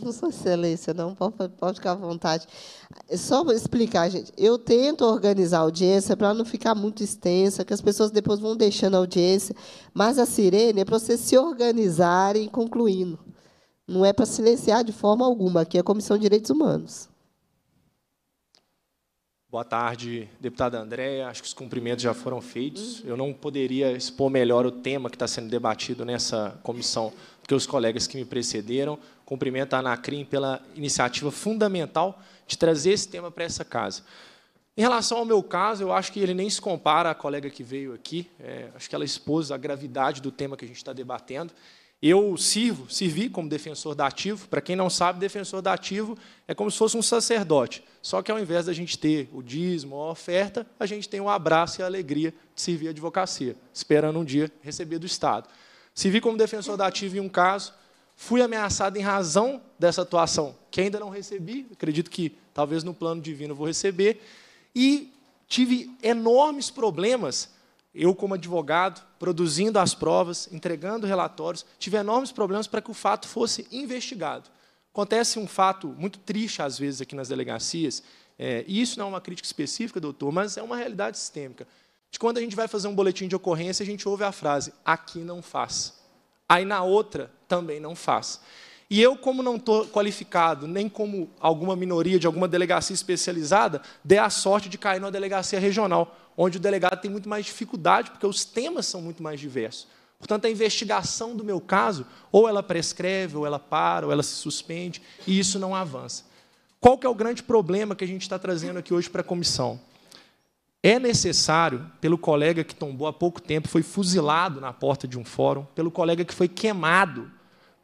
Não sou excelência, não, pode, pode ficar à vontade. É só explicar, gente, eu tento organizar a audiência para não ficar muito extensa, que as pessoas depois vão deixando a audiência, mas a sirene é para vocês se organizarem concluindo. Não é para silenciar de forma alguma, aqui é a Comissão de Direitos Humanos. Boa tarde, deputada Andréia. Acho que os cumprimentos já foram feitos. Eu não poderia expor melhor o tema que está sendo debatido nessa comissão do que os colegas que me precederam. Cumprimento a Anacrim pela iniciativa fundamental de trazer esse tema para essa casa. Em relação ao meu caso, eu acho que ele nem se compara à colega que veio aqui. É, acho que ela expôs a gravidade do tema que a gente está debatendo. Eu sirvo, servi como defensor da ativo. Para quem não sabe, defensor da ativo é como se fosse um sacerdote. Só que ao invés da gente ter o dízimo, a oferta, a gente tem o um abraço e a alegria de servir a advocacia, esperando um dia receber do Estado. Servi como defensor da ativo em um caso, fui ameaçado em razão dessa atuação, que ainda não recebi, acredito que talvez no plano divino vou receber, e tive enormes problemas, eu como advogado, produzindo as provas, entregando relatórios, tive enormes problemas para que o fato fosse investigado. Acontece um fato muito triste, às vezes, aqui nas delegacias, é, e isso não é uma crítica específica, doutor, mas é uma realidade sistêmica, de quando a gente vai fazer um boletim de ocorrência, a gente ouve a frase, aqui não faz. Aí, na outra, também não faz. E eu, como não estou qualificado, nem como alguma minoria de alguma delegacia especializada, dei a sorte de cair numa delegacia regional, onde o delegado tem muito mais dificuldade, porque os temas são muito mais diversos. Portanto, a investigação do meu caso, ou ela prescreve, ou ela para, ou ela se suspende, e isso não avança. Qual que é o grande problema que a gente está trazendo aqui hoje para a comissão? É necessário, pelo colega que tombou há pouco tempo, foi fuzilado na porta de um fórum, pelo colega que foi queimado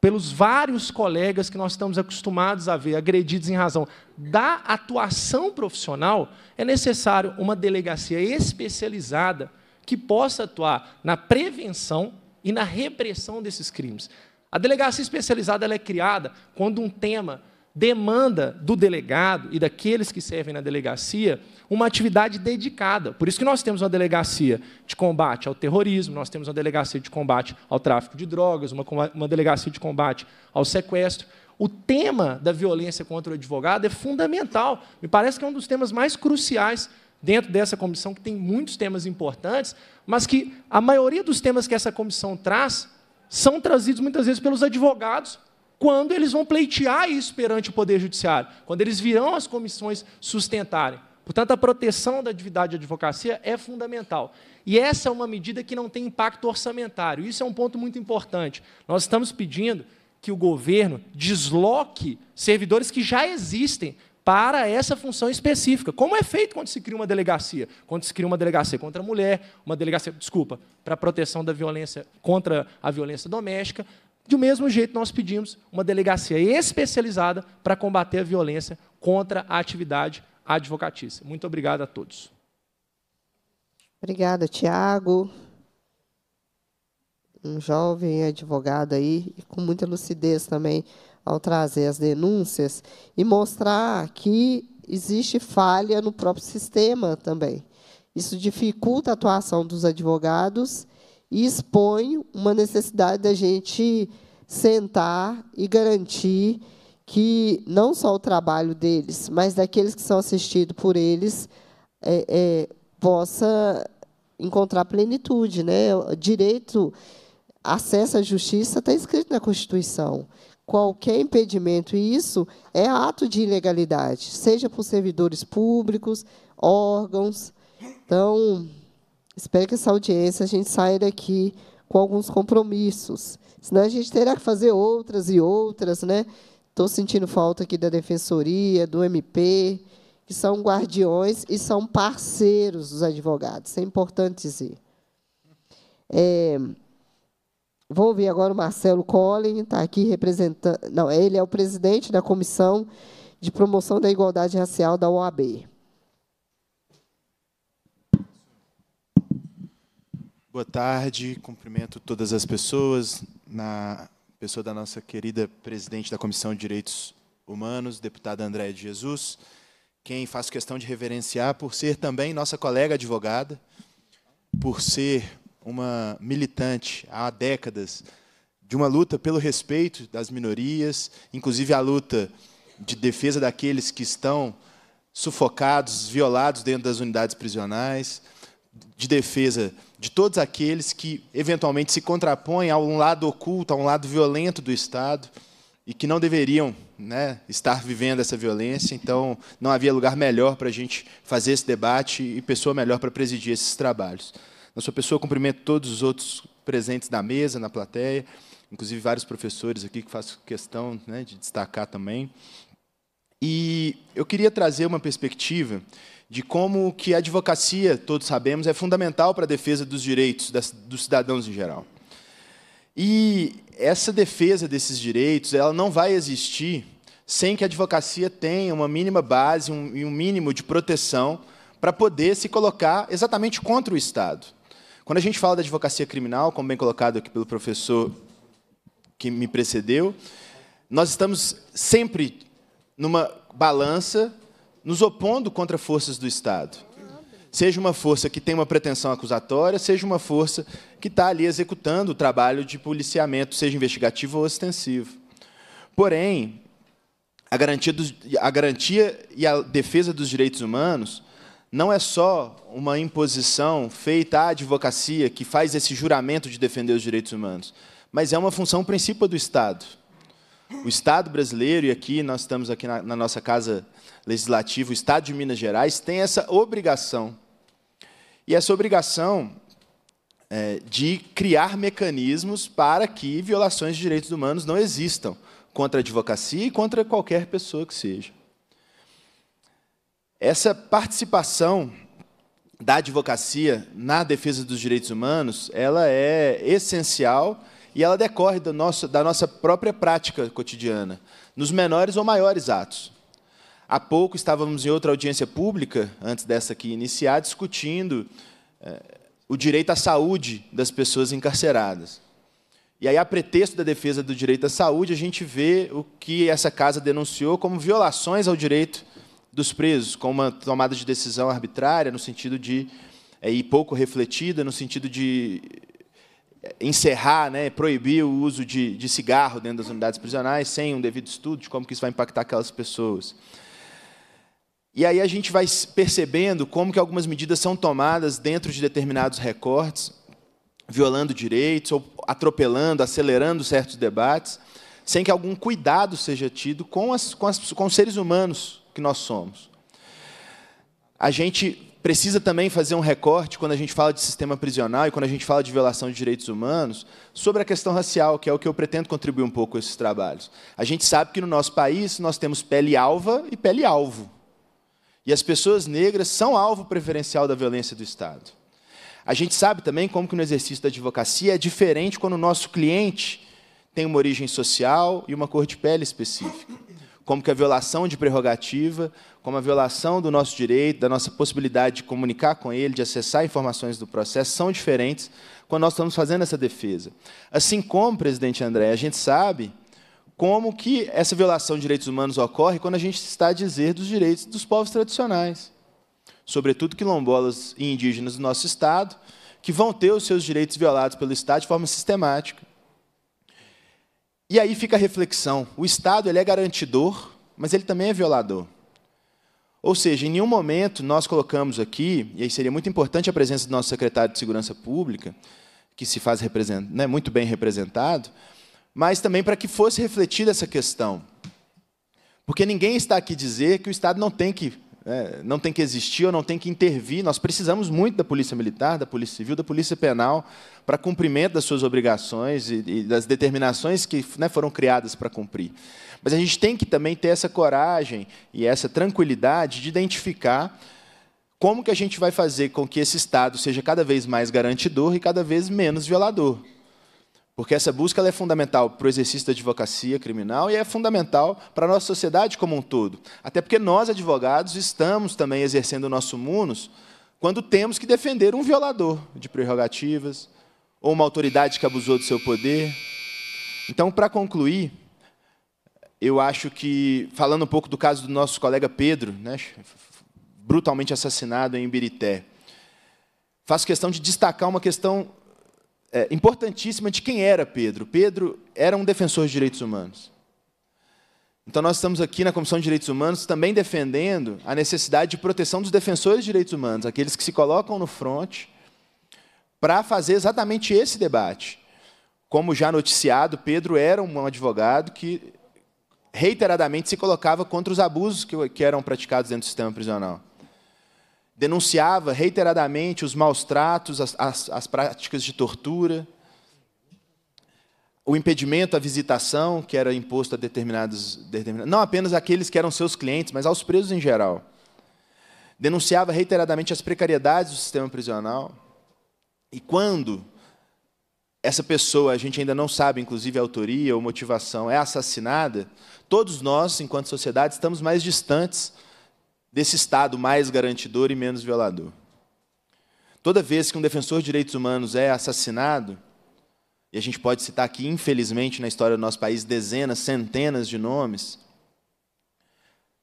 pelos vários colegas que nós estamos acostumados a ver agredidos em razão da atuação profissional, é necessário uma delegacia especializada que possa atuar na prevenção e na repressão desses crimes. A delegacia especializada é criada quando um tema demanda do delegado e daqueles que servem na delegacia uma atividade dedicada. Por isso que nós temos uma delegacia de combate ao terrorismo, nós temos uma delegacia de combate ao tráfico de drogas, uma, uma delegacia de combate ao sequestro. O tema da violência contra o advogado é fundamental. Me parece que é um dos temas mais cruciais dentro dessa comissão, que tem muitos temas importantes, mas que a maioria dos temas que essa comissão traz são trazidos muitas vezes pelos advogados quando eles vão pleitear isso perante o Poder Judiciário, quando eles virão as comissões sustentarem. Portanto, a proteção da atividade de advocacia é fundamental. E essa é uma medida que não tem impacto orçamentário. Isso é um ponto muito importante. Nós estamos pedindo que o governo desloque servidores que já existem para essa função específica. Como é feito quando se cria uma delegacia? Quando se cria uma delegacia contra a mulher, uma delegacia, desculpa, para a proteção da violência contra a violência doméstica, do mesmo jeito, nós pedimos uma delegacia especializada para combater a violência contra a atividade advocatícia. Muito obrigado a todos. Obrigada, Tiago. Um jovem advogado aí, com muita lucidez também, ao trazer as denúncias e mostrar que existe falha no próprio sistema também. Isso dificulta a atuação dos advogados e expõe uma necessidade da gente sentar e garantir que não só o trabalho deles, mas daqueles que são assistidos por eles, é, é, possa encontrar plenitude. Né? Direito, acesso à justiça está escrito na Constituição. Qualquer impedimento, e isso é ato de ilegalidade, seja por servidores públicos, órgãos. Então, Espero que essa audiência a gente saia daqui com alguns compromissos. Senão a gente terá que fazer outras e outras, né? Estou sentindo falta aqui da Defensoria, do MP, que são guardiões e são parceiros dos advogados. Isso é importante dizer. É, vou ouvir agora o Marcelo Collin, está aqui representando. Não, ele é o presidente da Comissão de Promoção da Igualdade Racial da OAB. Boa tarde, cumprimento todas as pessoas, na pessoa da nossa querida presidente da Comissão de Direitos Humanos, deputada Andréa de Jesus, quem faço questão de reverenciar por ser também nossa colega advogada, por ser uma militante há décadas de uma luta pelo respeito das minorias, inclusive a luta de defesa daqueles que estão sufocados, violados dentro das unidades prisionais, de defesa de todos aqueles que eventualmente se contrapõem a um lado oculto, a um lado violento do Estado e que não deveriam né, estar vivendo essa violência. Então, não havia lugar melhor para a gente fazer esse debate e pessoa melhor para presidir esses trabalhos. Na sua pessoa, cumprimento todos os outros presentes na mesa, na plateia, inclusive vários professores aqui que faço questão né, de destacar também. E eu queria trazer uma perspectiva de como que a advocacia, todos sabemos, é fundamental para a defesa dos direitos das, dos cidadãos em geral. E essa defesa desses direitos, ela não vai existir sem que a advocacia tenha uma mínima base um, e um mínimo de proteção para poder se colocar exatamente contra o Estado. Quando a gente fala da advocacia criminal, como bem colocado aqui pelo professor que me precedeu, nós estamos sempre numa balança nos opondo contra forças do Estado. Seja uma força que tem uma pretensão acusatória, seja uma força que está ali executando o trabalho de policiamento, seja investigativo ou ostensivo. Porém, a garantia, dos, a garantia e a defesa dos direitos humanos não é só uma imposição feita à advocacia que faz esse juramento de defender os direitos humanos, mas é uma função principal do Estado o Estado brasileiro, e aqui nós estamos aqui na, na, nossa casa legislativa, o Estado de Minas Gerais, tem essa obrigação. E essa obrigação é, de criar mecanismos para que violações de direitos humanos não existam contra a advocacia e contra qualquer pessoa que seja. Essa participação da advocacia na defesa dos direitos humanos, ela é essencial e ela decorre do nosso, da nossa própria prática cotidiana, nos menores ou maiores atos. Há pouco estávamos em outra audiência pública, antes dessa aqui iniciar, discutindo eh, o direito à saúde das pessoas encarceradas. E aí, a pretexto da defesa do direito à saúde, a gente vê o que essa casa denunciou como violações ao direito dos presos, como uma tomada de decisão arbitrária, no sentido de. Eh, e pouco refletida, no sentido de encerrar, né, proibir o uso de, de cigarro dentro das unidades prisionais, sem um devido estudo de como que isso vai impactar aquelas pessoas. E aí a gente vai percebendo como que algumas medidas são tomadas dentro de determinados recortes, violando direitos, ou atropelando, acelerando certos debates, sem que algum cuidado seja tido com, as, com, as, com os seres humanos que nós somos. A gente precisa também fazer um recorte quando a gente fala de sistema prisional e quando a gente fala de violação de direitos humanos sobre a questão racial, que é o que eu pretendo contribuir um pouco com esses trabalhos. A gente sabe que no nosso país nós temos pele alva e pele alvo. E as pessoas negras são alvo preferencial da violência do Estado. A gente sabe também como que no exercício da advocacia é diferente quando o nosso cliente tem uma origem social e uma cor de pele específica como que a violação de prerrogativa, como a violação do nosso direito, da nossa possibilidade de comunicar com ele, de acessar informações do processo, são diferentes quando nós estamos fazendo essa defesa. Assim como, presidente André, a gente sabe como que essa violação de direitos humanos ocorre quando a gente está a dizer dos direitos dos povos tradicionais, sobretudo quilombolas e indígenas do nosso Estado, que vão ter os seus direitos violados pelo Estado de forma sistemática. E aí fica a reflexão: o Estado ele é garantidor, mas ele também é violador. Ou seja, em nenhum momento nós colocamos aqui, e aí seria muito importante a presença do nosso secretário de Segurança Pública, que se faz né, muito bem representado, mas também para que fosse refletida essa questão. Porque ninguém está aqui dizer que o Estado não tem que né, não tem que existir ou não tem que intervir. Nós precisamos muito da Polícia Militar, da Polícia Civil, da Polícia Penal para cumprimento das suas obrigações e, e das determinações que né, foram criadas para cumprir. Mas a gente tem que também ter essa coragem e essa tranquilidade de identificar como que a gente vai fazer com que esse Estado seja cada vez mais garantidor e cada vez menos violador. Porque essa busca é fundamental para o exercício da advocacia criminal e é fundamental para a nossa sociedade como um todo. Até porque nós, advogados, estamos também exercendo o nosso munus quando temos que defender um violador de prerrogativas ou uma autoridade que abusou do seu poder. Então, para concluir, eu acho que, falando um pouco do caso do nosso colega Pedro, né, brutalmente assassinado em Ibirité, faço questão de destacar uma questão é, importantíssima de quem era Pedro. Pedro era um defensor de direitos humanos. Então, nós estamos aqui na Comissão de Direitos Humanos também defendendo a necessidade de proteção dos defensores de direitos humanos, aqueles que se colocam no fronte para fazer exatamente esse debate. Como já noticiado, Pedro era um advogado que reiteradamente se colocava contra os abusos que, que eram praticados dentro do sistema prisional denunciava reiteradamente os maus tratos, as, as, as práticas de tortura, o impedimento à visitação que era imposto a determinados, determinados, não apenas aqueles que eram seus clientes, mas aos presos em geral. Denunciava reiteradamente as precariedades do sistema prisional. E quando essa pessoa, a gente ainda não sabe, inclusive, a autoria ou motivação, é assassinada, todos nós, enquanto sociedade, estamos mais distantes desse Estado mais garantidor e menos violador. Toda vez que um defensor de direitos humanos é assassinado, e a gente pode citar aqui, infelizmente, na história do nosso país, dezenas, centenas de nomes,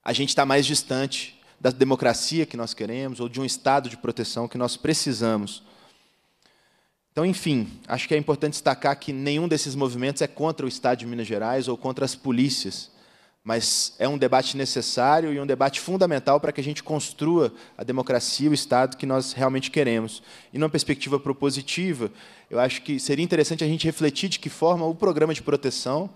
a gente está mais distante da democracia que nós queremos ou de um estado de proteção que nós precisamos. Então, enfim, acho que é importante destacar que nenhum desses movimentos é contra o Estado de Minas Gerais ou contra as polícias mas é um debate necessário e um debate fundamental para que a gente construa a democracia e o Estado que nós realmente queremos. E numa perspectiva propositiva, eu acho que seria interessante a gente refletir de que forma o programa de proteção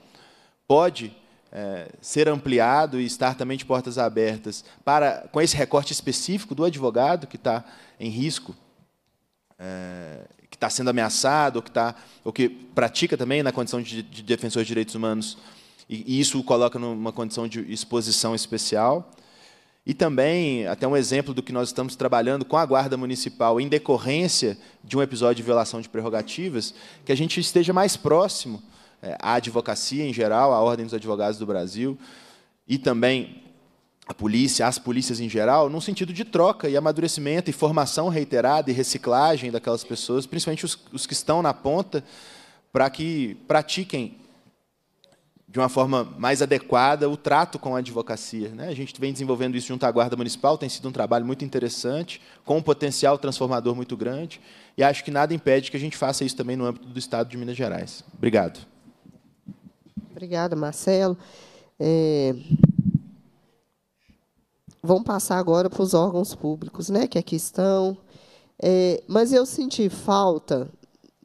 pode é, ser ampliado e estar também de portas abertas para com esse recorte específico do advogado que está em risco. É, que está sendo ameaçado, ou que, está, ou que pratica também na condição de, de defensor de direitos humanos e, isso o coloca numa condição de exposição especial. E também, até um exemplo do que nós estamos trabalhando com a Guarda Municipal, em decorrência de um episódio de violação de prerrogativas, que a gente esteja mais próximo eh, à advocacia em geral, à Ordem dos Advogados do Brasil, e também à polícia, às polícias em geral, num sentido de troca e amadurecimento, e formação reiterada e reciclagem daquelas pessoas, principalmente os, os que estão na ponta, para que pratiquem de uma forma mais adequada o trato com a advocacia. Né? A gente vem desenvolvendo isso junto à Guarda Municipal, tem sido um trabalho muito interessante, com um potencial transformador muito grande, e acho que nada impede que a gente faça isso também no âmbito do Estado de Minas Gerais. Obrigado. Obrigada, Marcelo. É... Vamos passar agora para os órgãos públicos né, que aqui estão. É... Mas eu senti falta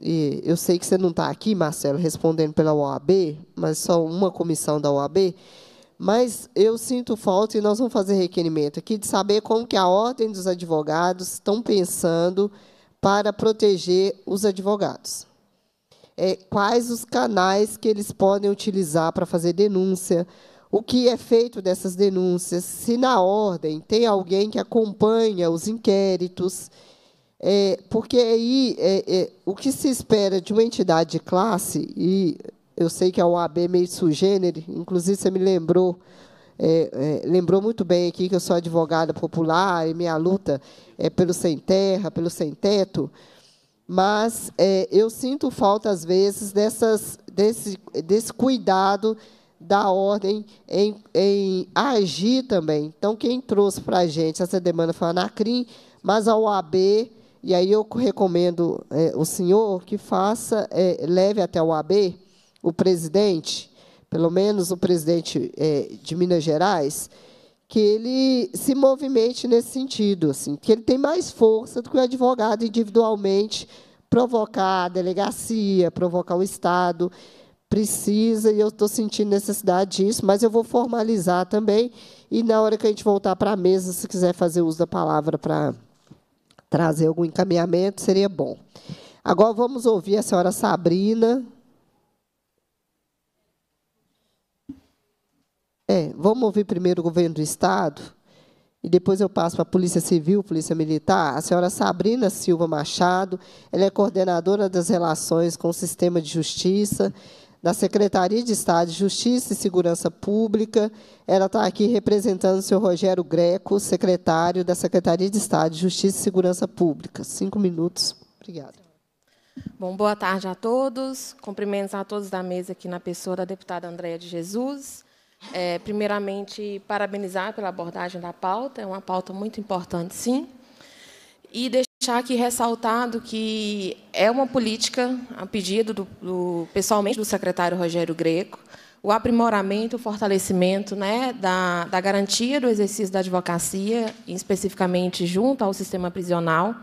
e eu sei que você não está aqui, Marcelo, respondendo pela OAB, mas só uma comissão da OAB. Mas eu sinto falta, e nós vamos fazer requerimento aqui, de saber como que a Ordem dos Advogados estão pensando para proteger os advogados. É, quais os canais que eles podem utilizar para fazer denúncia, o que é feito dessas denúncias, se na ordem tem alguém que acompanha os inquéritos é, porque aí é, é, o que se espera de uma entidade de classe, e eu sei que a OAB é meio sugênero, inclusive você me lembrou, é, é, lembrou muito bem aqui que eu sou advogada popular e minha luta é pelo sem terra, pelo sem teto, mas é, eu sinto falta, às vezes, dessas, desse, desse cuidado da ordem em, em agir também. Então, quem trouxe para a gente essa demanda foi a Anacrim, mas a OAB e aí eu recomendo é, o senhor que faça, é, leve até o AB o presidente, pelo menos o presidente é, de Minas Gerais, que ele se movimente nesse sentido, assim, que ele tem mais força do que o advogado individualmente provocar a delegacia, provocar o Estado. Precisa, e eu estou sentindo necessidade disso, mas eu vou formalizar também. E na hora que a gente voltar para a mesa, se quiser fazer uso da palavra para trazer algum encaminhamento, seria bom. Agora vamos ouvir a senhora Sabrina. É, vamos ouvir primeiro o governo do Estado e depois eu passo para a Polícia Civil, Polícia Militar. A senhora Sabrina Silva Machado, ela é coordenadora das relações com o sistema de justiça da Secretaria de Estado de Justiça e Segurança Pública. Ela está aqui representando o senhor Rogério Greco, secretário da Secretaria de Estado de Justiça e Segurança Pública. Cinco minutos. Obrigada. Bom, boa tarde a todos. Cumprimentos a todos da mesa aqui na pessoa da deputada Andréa de Jesus. É, primeiramente, parabenizar pela abordagem da pauta. É uma pauta muito importante, sim. E deixar aqui ressaltado que é uma política, a pedido do, do, pessoalmente do secretário Rogério Greco, o aprimoramento, o fortalecimento né, da, da garantia do exercício da advocacia, especificamente junto ao sistema prisional,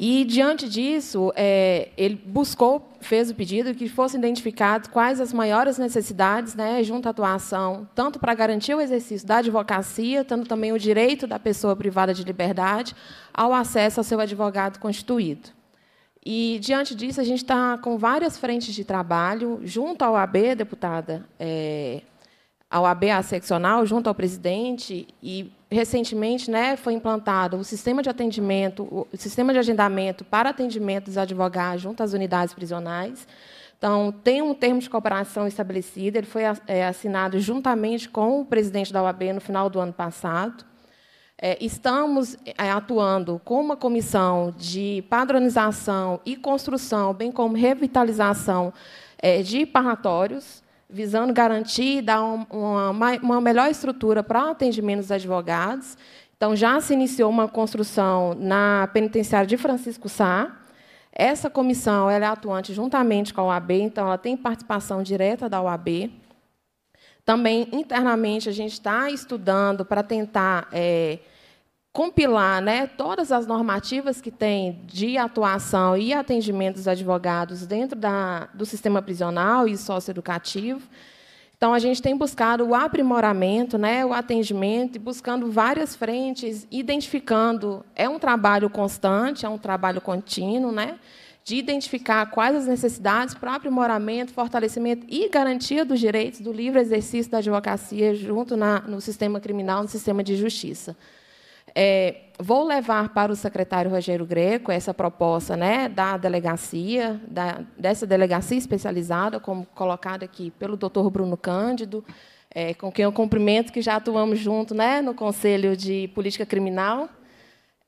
e, diante disso, é, ele buscou, fez o pedido que fossem identificadas quais as maiores necessidades né, junto à atuação, tanto para garantir o exercício da advocacia, tanto também o direito da pessoa privada de liberdade ao acesso ao seu advogado constituído. E, diante disso, a gente está com várias frentes de trabalho, junto ao AB, deputada, é, ao AB seccional, junto ao presidente, e recentemente né, foi implantado o sistema de atendimento, o sistema de agendamento para atendimento dos advogados junto às unidades prisionais. Então, tem um termo de cooperação estabelecido, ele foi é, assinado juntamente com o presidente da OAB no final do ano passado. É, estamos é, atuando com uma comissão de padronização e construção, bem como revitalização de parlatórios, visando garantir dar uma, uma melhor estrutura para o atendimento dos advogados. Então, já se iniciou uma construção na penitenciária de Francisco Sá. Essa comissão é atuante juntamente com a OAB, então ela tem participação direta da OAB. Também, internamente, a gente está estudando para tentar... É, compilar né, todas as normativas que tem de atuação e atendimento dos advogados dentro da, do sistema prisional e socioeducativo. Então, a gente tem buscado o aprimoramento, né, o atendimento, e buscando várias frentes, identificando. É um trabalho constante, é um trabalho contínuo, né, de identificar quais as necessidades para aprimoramento, fortalecimento e garantia dos direitos do livre exercício da advocacia junto na, no sistema criminal, no sistema de justiça. É, vou levar para o secretário Rogério Greco essa proposta né, da delegacia, da, dessa delegacia especializada, como colocada aqui pelo doutor Bruno Cândido, é, com quem eu cumprimento, que já atuamos junto né, no Conselho de Política Criminal.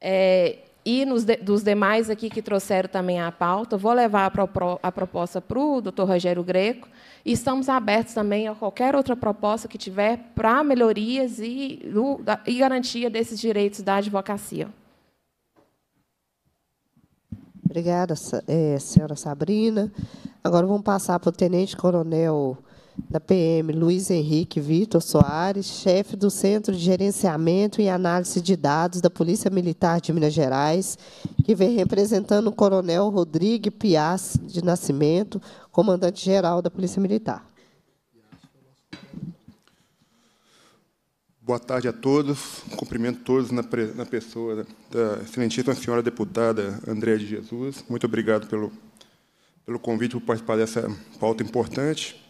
É, e de, dos demais aqui que trouxeram também a pauta, vou levar a, pro, a proposta para o doutor Rogério Greco. E estamos abertos também a qualquer outra proposta que tiver para melhorias e, do, da, e garantia desses direitos da advocacia. Obrigada, é, senhora Sabrina. Agora vamos passar para o tenente-coronel da PM, Luiz Henrique Vitor Soares, chefe do Centro de Gerenciamento e Análise de Dados da Polícia Militar de Minas Gerais, que vem representando o coronel Rodrigo Piaz de Nascimento, comandante-geral da Polícia Militar. Boa tarde a todos. Cumprimento todos na, na pessoa da excelentíssima senhora deputada Andréa de Jesus. Muito obrigado pelo, pelo convite para participar dessa pauta importante.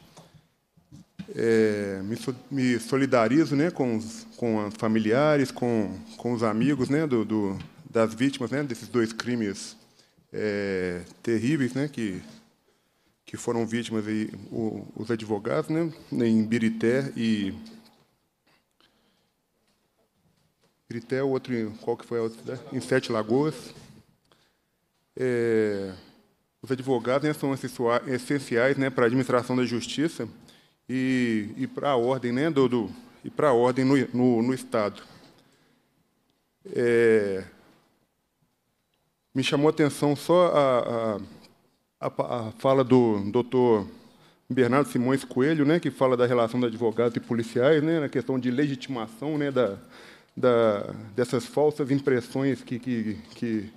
É, me, me, solidarizo né, com os com familiares, com, com os amigos né, do, do das vítimas né, desses dois crimes é, terríveis né, que, que foram vítimas e, o, os advogados né, em Birité e. Birité, o outro, qual que foi a outra Em Sete Lagoas. É, os advogados né, são essenciais né, para a administração da justiça e, e para a ordem, né, do, do e para a ordem no, no, no Estado. É, me chamou a atenção só a, a, a, a fala do doutor Bernardo Simões Coelho, né, que fala da relação de advogados e policiais, né, na questão de legitimação né, da, da, dessas falsas impressões que, que, que,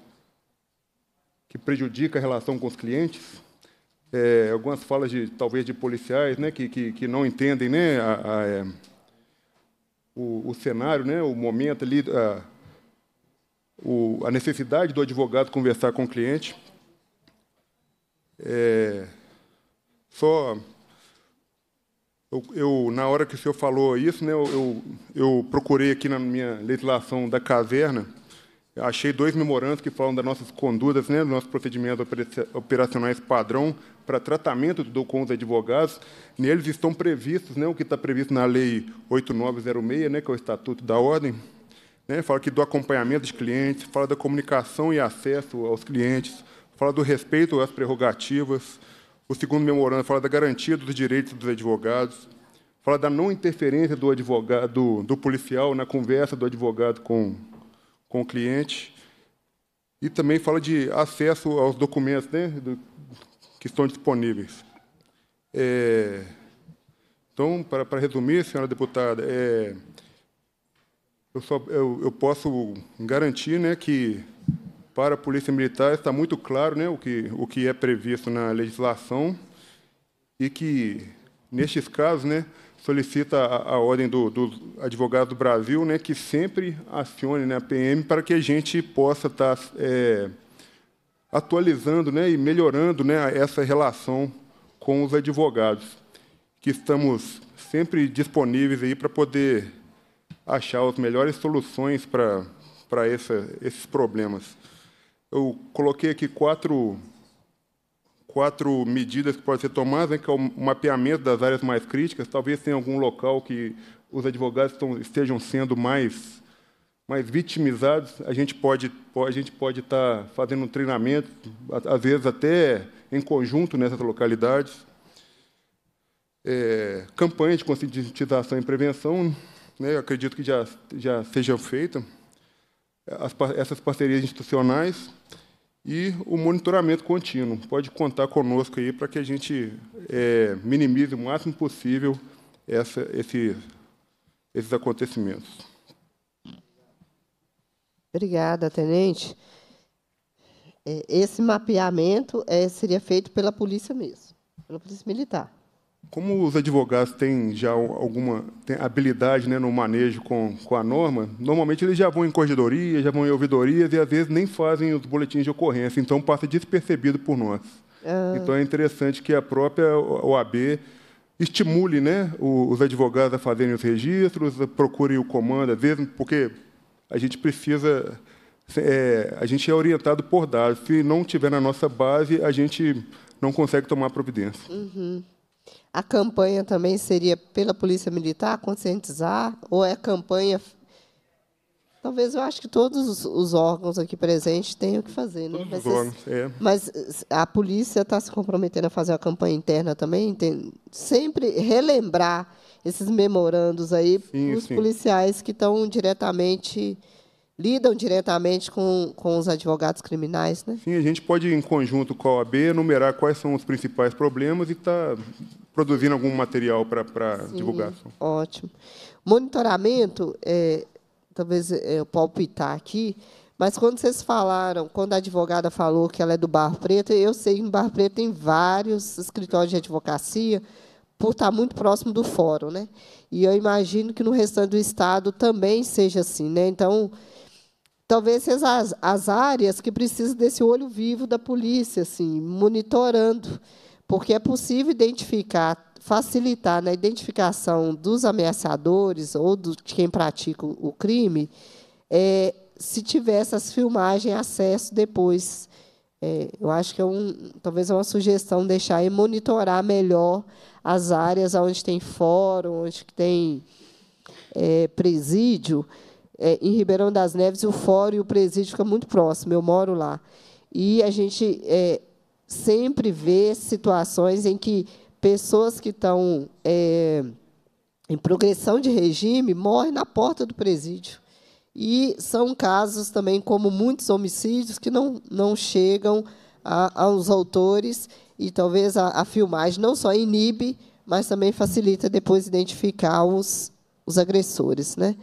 que prejudica a relação com os clientes é, algumas falas de talvez de policiais, né, que, que, que não entendem, né, a, a, é, o, o, cenário, né, o momento ali, a, o, a necessidade do advogado conversar com o cliente. É, só eu, eu, na hora que o senhor falou isso, né, eu, eu, eu procurei aqui na minha legislação da caverna eu achei dois memorandos que falam das nossas condutas, né, dos nossos procedimentos operacionais padrão para tratamento do com os advogados. Neles estão previstos né, o que está previsto na Lei 8906, né, que é o Estatuto da Ordem. Né, fala que do acompanhamento dos clientes, fala da comunicação e acesso aos clientes, fala do respeito às prerrogativas. O segundo memorando fala da garantia dos direitos dos advogados, fala da não interferência do advogado, do policial na conversa do advogado com com o cliente. E também fala de acesso aos documentos né, do, que estão disponíveis. É, então, para, para, resumir, senhora deputada, é, eu, só, eu, eu, posso garantir né, que, para a Polícia Militar, está muito claro né, o, que, o que é previsto na legislação e que, nestes casos, né, solicita a, a ordem do, do advogado do Brasil né, que sempre acione né, a PM para que a gente possa estar tá, é, atualizando né, e melhorando né, essa relação com os advogados, que estamos sempre disponíveis aí para poder achar as melhores soluções para, para esses problemas. Eu coloquei aqui quatro quatro medidas que podem ser tomadas, né, que é o mapeamento das áreas mais críticas, talvez tenha algum local que os advogados estão, estejam sendo mais, mais vitimizados, a gente pode, a gente pode estar tá fazendo um treinamento, às vezes até em conjunto nessas localidades. É, campanha de conscientização e prevenção, né, acredito que já, já seja feita. As, essas parcerias institucionais, e o monitoramento contínuo. Pode contar conosco aí para que a gente é, minimize o máximo possível essa, esse, esses acontecimentos. Obrigada, tenente. É, esse mapeamento é, seria feito pela polícia mesmo, pela polícia militar. Como os advogados têm já alguma têm habilidade né, no manejo com, com a norma, normalmente eles já vão em corregedoria, já vão em ouvidorias e às vezes nem fazem os boletins de ocorrência, então passa despercebido por nós. Ah. Então é interessante que a própria OAB estimule né, os advogados a fazerem os registros, procurem o comando, às vezes, porque a gente precisa. É, a gente é orientado por dados. Se não tiver na nossa base, a gente não consegue tomar providência. Uhum. A campanha também seria pela Polícia Militar conscientizar? Ou é campanha. Talvez eu acho que todos os órgãos aqui presentes tenham que fazer, né? mas, os órgãos, é. mas eh, a polícia está se comprometendo a fazer uma campanha interna também, tem, sempre relembrar esses memorandos aí, para os policiais que estão diretamente lidam diretamente com, com os advogados criminais, né? Sim, a gente pode, em conjunto com a OAB, enumerar quais são os principais problemas e tá, produzindo algum material para divulgação. Ótimo. Monitoramento, é, talvez é, eu palpitar aqui, mas quando vocês falaram, quando a advogada falou que ela é do Barro Preto, eu sei que no Barro Preto tem vários escritórios de advocacia, por estar muito próximo do fórum. Né? E eu imagino que no restante do Estado também seja assim. Né? Então, talvez sejam as, as áreas que precisam desse olho vivo da polícia, assim, monitorando porque é possível identificar, facilitar na né, identificação dos ameaçadores ou do, de quem pratica o crime, é, se tiver essas filmagens acesso depois. É, eu acho que é um, talvez é uma sugestão deixar e monitorar melhor as áreas onde tem fórum, onde tem é, presídio. É, em Ribeirão das Neves, o fórum e o presídio ficam muito próximos, eu moro lá. E a gente é, sempre vê situações em que pessoas que estão é, em progressão de regime morrem na porta do presídio. E são casos também, como muitos homicídios, que não, não chegam a, aos autores e talvez a, a, filmagem não só inibe, mas também facilita depois identificar os, os agressores. Né?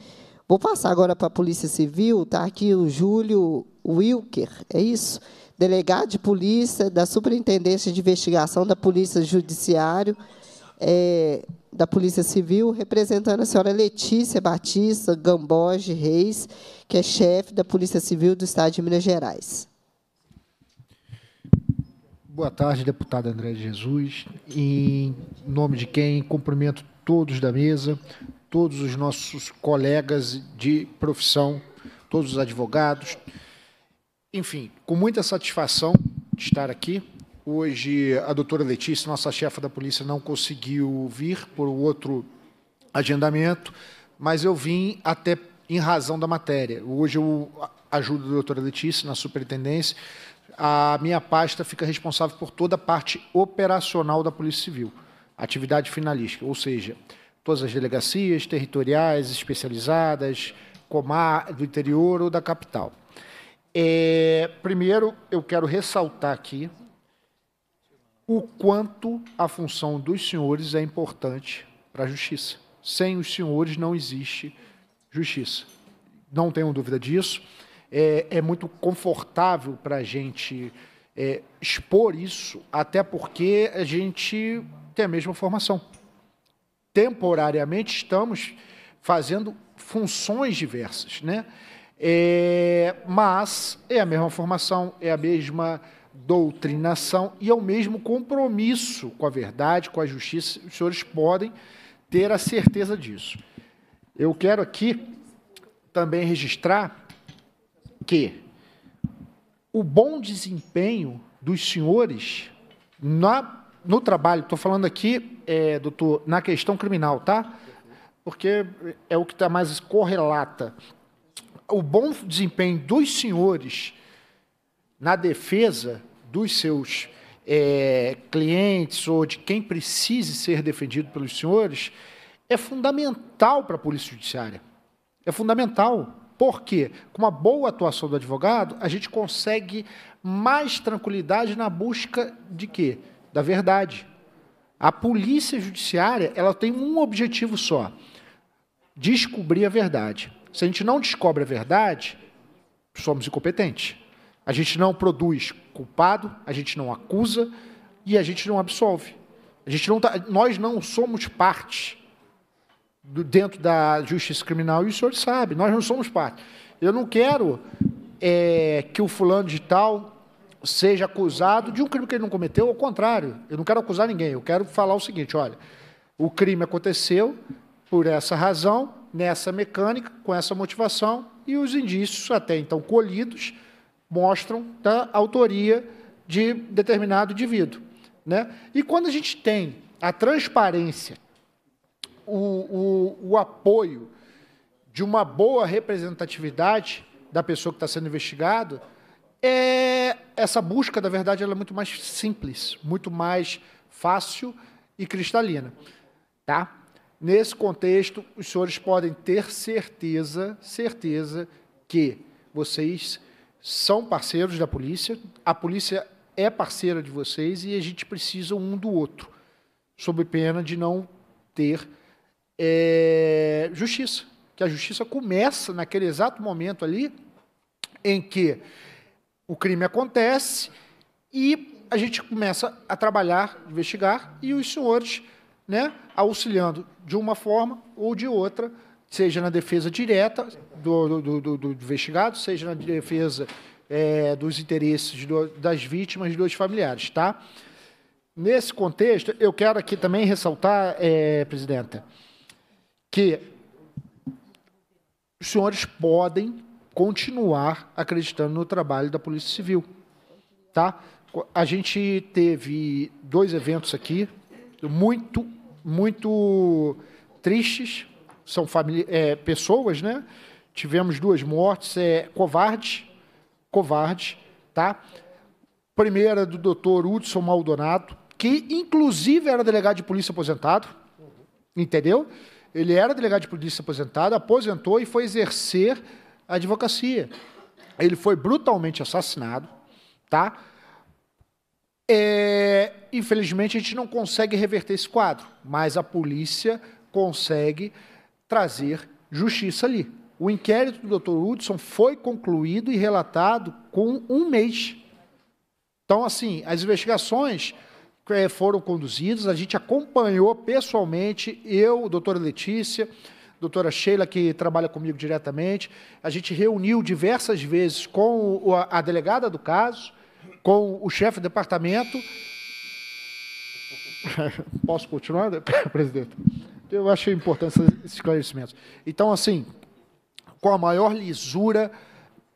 Vou passar agora para a Polícia Civil, está aqui o Júlio Wilker, é isso? delegado de polícia, da Superintendência de Investigação da Polícia Judiciário, é, da Polícia Civil, representando a senhora Letícia Batista Gamboge Reis, que é chefe da Polícia Civil do Estado de Minas Gerais. Boa tarde, deputado André de Jesus. Em nome de quem cumprimento todos da mesa, todos os nossos colegas de profissão, todos os advogados, enfim, com muita satisfação de estar aqui. Hoje, a doutora Letícia, nossa chefa da polícia, não conseguiu vir por outro agendamento, mas eu vim até em razão da matéria. Hoje eu ajudo a doutora Letícia na superintendência. A minha pasta fica responsável por toda a parte operacional da Polícia Civil, atividade finalística, ou seja, todas as delegacias territoriais, especializadas, comar do interior ou da capital. É, primeiro, eu quero ressaltar aqui o quanto a função dos senhores é importante para a justiça. Sem os senhores não existe justiça. Não tenho dúvida disso. É, é muito confortável para a gente é, expor isso, até porque a gente tem a mesma formação. Temporariamente estamos fazendo funções diversas, né? É, mas é a mesma formação, é a mesma doutrinação e é o mesmo compromisso com a verdade, com a justiça. Os senhores podem ter a certeza disso. Eu quero aqui também registrar que o bom desempenho dos senhores na, no trabalho, estou falando aqui, é, doutor, na questão criminal, tá? Porque é o que está mais correlata o bom desempenho dos senhores na defesa dos seus é, clientes ou de quem precise ser defendido pelos senhores é fundamental para a Polícia Judiciária. É fundamental. Porque, com uma boa atuação do advogado, a gente consegue mais tranquilidade na busca de quê? Da verdade. A polícia judiciária ela tem um objetivo só: descobrir a verdade. Se a gente não descobre a verdade, somos incompetentes. A gente não produz culpado, a gente não acusa e a gente não absolve. A gente não tá, nós não somos parte do, dentro da justiça criminal e o senhor sabe, nós não somos parte. Eu não quero é, que o fulano de tal seja acusado de um crime que ele não cometeu, ao contrário, eu não quero acusar ninguém, eu quero falar o seguinte, olha, o crime aconteceu por essa razão, nessa mecânica, com essa motivação, e os indícios até então colhidos mostram a autoria de determinado indivíduo. Né? E quando a gente tem a transparência, o, o, o apoio de uma boa representatividade da pessoa que está sendo investigado, é, essa busca da verdade ela é muito mais simples, muito mais fácil e cristalina. Tá? Nesse contexto, os senhores podem ter certeza, certeza que vocês são parceiros da polícia, a polícia é parceira de vocês e a gente precisa um do outro, sob pena de não ter é, justiça. Que a justiça começa naquele exato momento ali em que o crime acontece e a gente começa a trabalhar, investigar e os senhores né, auxiliando de uma forma ou de outra, seja na defesa direta do, do, do, do investigado, seja na defesa é, dos interesses das vítimas e dos familiares, tá? Nesse contexto, eu quero aqui também ressaltar, é, presidenta, que os senhores podem continuar acreditando no trabalho da Polícia Civil, tá? A gente teve dois eventos aqui muito muito tristes, são é, pessoas, né? Tivemos duas mortes, é, covarde covarde tá? Primeira do doutor Hudson Maldonado, que inclusive era delegado de polícia aposentado, entendeu? Ele era delegado de polícia aposentado, aposentou e foi exercer a advocacia. Ele foi brutalmente assassinado, tá? É, infelizmente, a gente não consegue reverter esse quadro, mas a polícia consegue trazer justiça ali. O inquérito do Dr. Hudson foi concluído e relatado com um mês. Então, assim, as investigações é, foram conduzidas, a gente acompanhou pessoalmente, eu, doutora Letícia, doutora Sheila, que trabalha comigo diretamente, a gente reuniu diversas vezes com a delegada do caso, com o chefe do departamento. [LAUGHS] Posso continuar, presidente? Eu achei importante esses esclarecimentos. Então, assim, com a maior lisura,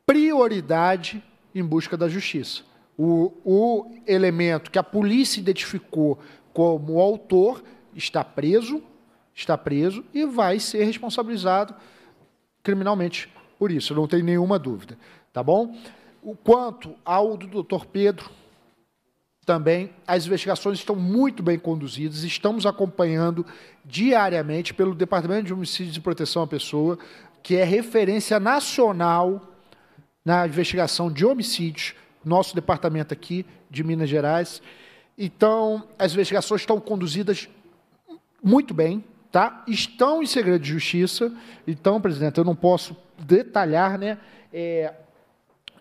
prioridade em busca da justiça. O, o elemento que a polícia identificou como autor está preso, está preso e vai ser responsabilizado criminalmente por isso, não tem nenhuma dúvida, tá bom? O quanto ao do doutor Pedro, também as investigações estão muito bem conduzidas, estamos acompanhando diariamente pelo Departamento de Homicídios e Proteção à Pessoa, que é referência nacional na investigação de homicídios, nosso departamento aqui de Minas Gerais. Então, as investigações estão conduzidas muito bem, tá? Estão em segredo de justiça. Então, presidente, eu não posso detalhar, né? É,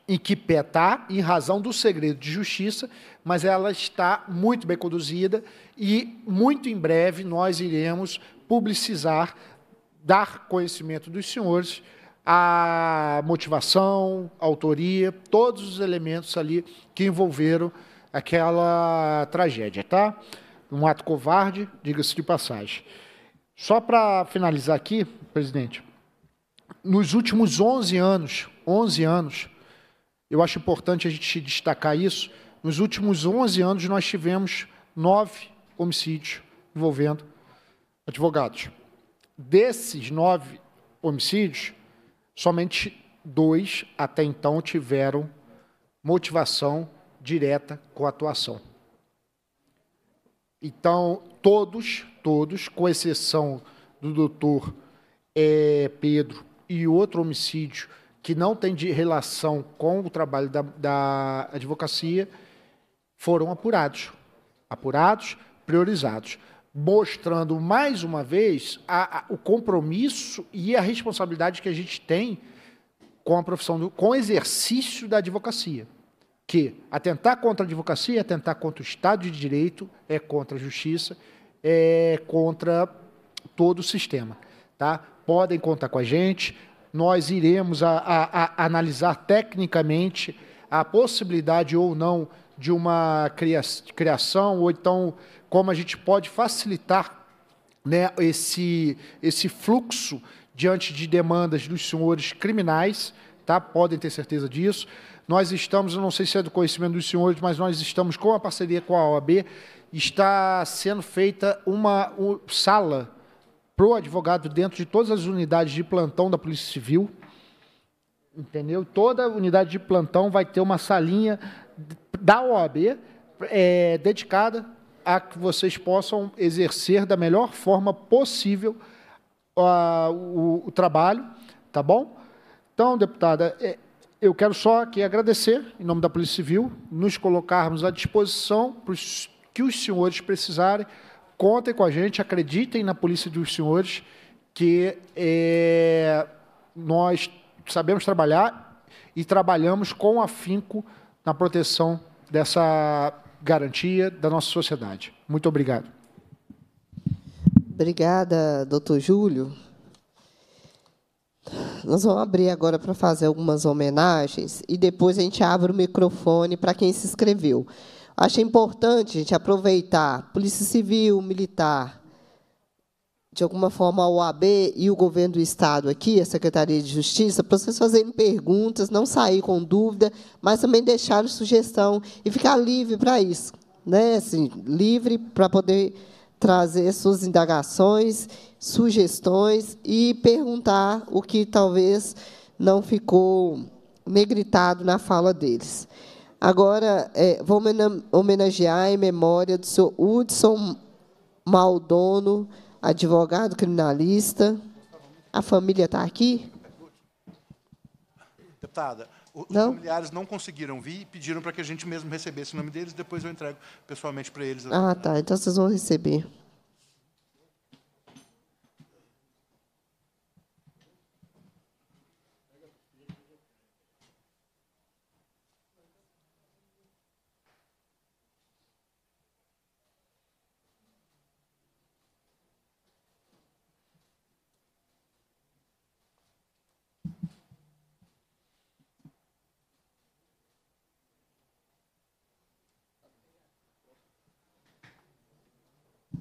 em que pé está, em razão do segredo de justiça, mas ela está muito bem conduzida e muito em breve nós iremos publicizar, dar conhecimento dos senhores a motivação, a autoria, todos os elementos ali que envolveram aquela tragédia, tá? Um ato covarde, diga-se de passagem. Só para finalizar aqui, presidente, nos últimos 11 anos, 11 anos, eu acho importante a gente destacar isso. Nos últimos 11 anos, nós tivemos nove homicídios envolvendo advogados. Desses nove homicídios, somente dois até então tiveram motivação direta com a atuação. Então, todos, todos, com exceção do doutor é, Pedro e outro homicídio que não tem de relação com o trabalho da, da advocacia foram apurados. Apurados, priorizados. Mostrando mais uma vez a, a, o compromisso e a responsabilidade que a gente tem com a profissão, do, com o exercício da advocacia. Que atentar contra a advocacia, é atentar contra o Estado de Direito, é contra a justiça, é contra todo o sistema. Tá? Podem contar com a gente nós iremos a, a, a analisar tecnicamente a possibilidade ou não de uma criação, ou então como a gente pode facilitar né, esse, esse fluxo diante de demandas dos senhores criminais, tá? podem ter certeza disso. Nós estamos, eu não sei se é do conhecimento dos senhores, mas nós estamos com a parceria com a OAB, está sendo feita uma, uma sala para o advogado dentro de todas as unidades de plantão da Polícia Civil. Entendeu? Toda unidade de plantão vai ter uma salinha da OAB é, dedicada a que vocês possam exercer da melhor forma possível o, o, trabalho, tá bom? Então, deputada, é, eu quero só aqui agradecer, em nome da Polícia Civil, nos colocarmos à disposição para que os senhores precisarem Contem com a gente, acreditem na polícia dos senhores, que é, nós sabemos trabalhar e trabalhamos com afinco na proteção dessa garantia da nossa sociedade. Muito obrigado. Obrigada, doutor Júlio. Nós vamos abrir agora para fazer algumas homenagens e depois a gente abre o microfone para quem se inscreveu. Acho importante, gente, aproveitar Polícia Civil, Militar, de alguma forma a OAB e o governo do Estado aqui, a Secretaria de Justiça, para vocês fazerem perguntas, não sair com dúvida, mas também deixarem sugestão e ficar livre para isso. Né? Assim, livre para poder trazer suas indagações, sugestões e perguntar o que talvez não ficou negritado na fala deles. Agora, é, vou homenagear em memória do senhor Hudson Maldono, advogado criminalista. A família está aqui? Deputada, os não? familiares não conseguiram vir e pediram para que a gente mesmo recebesse o nome deles, depois eu entrego pessoalmente para eles. Ah, tá. Então vocês vão receber.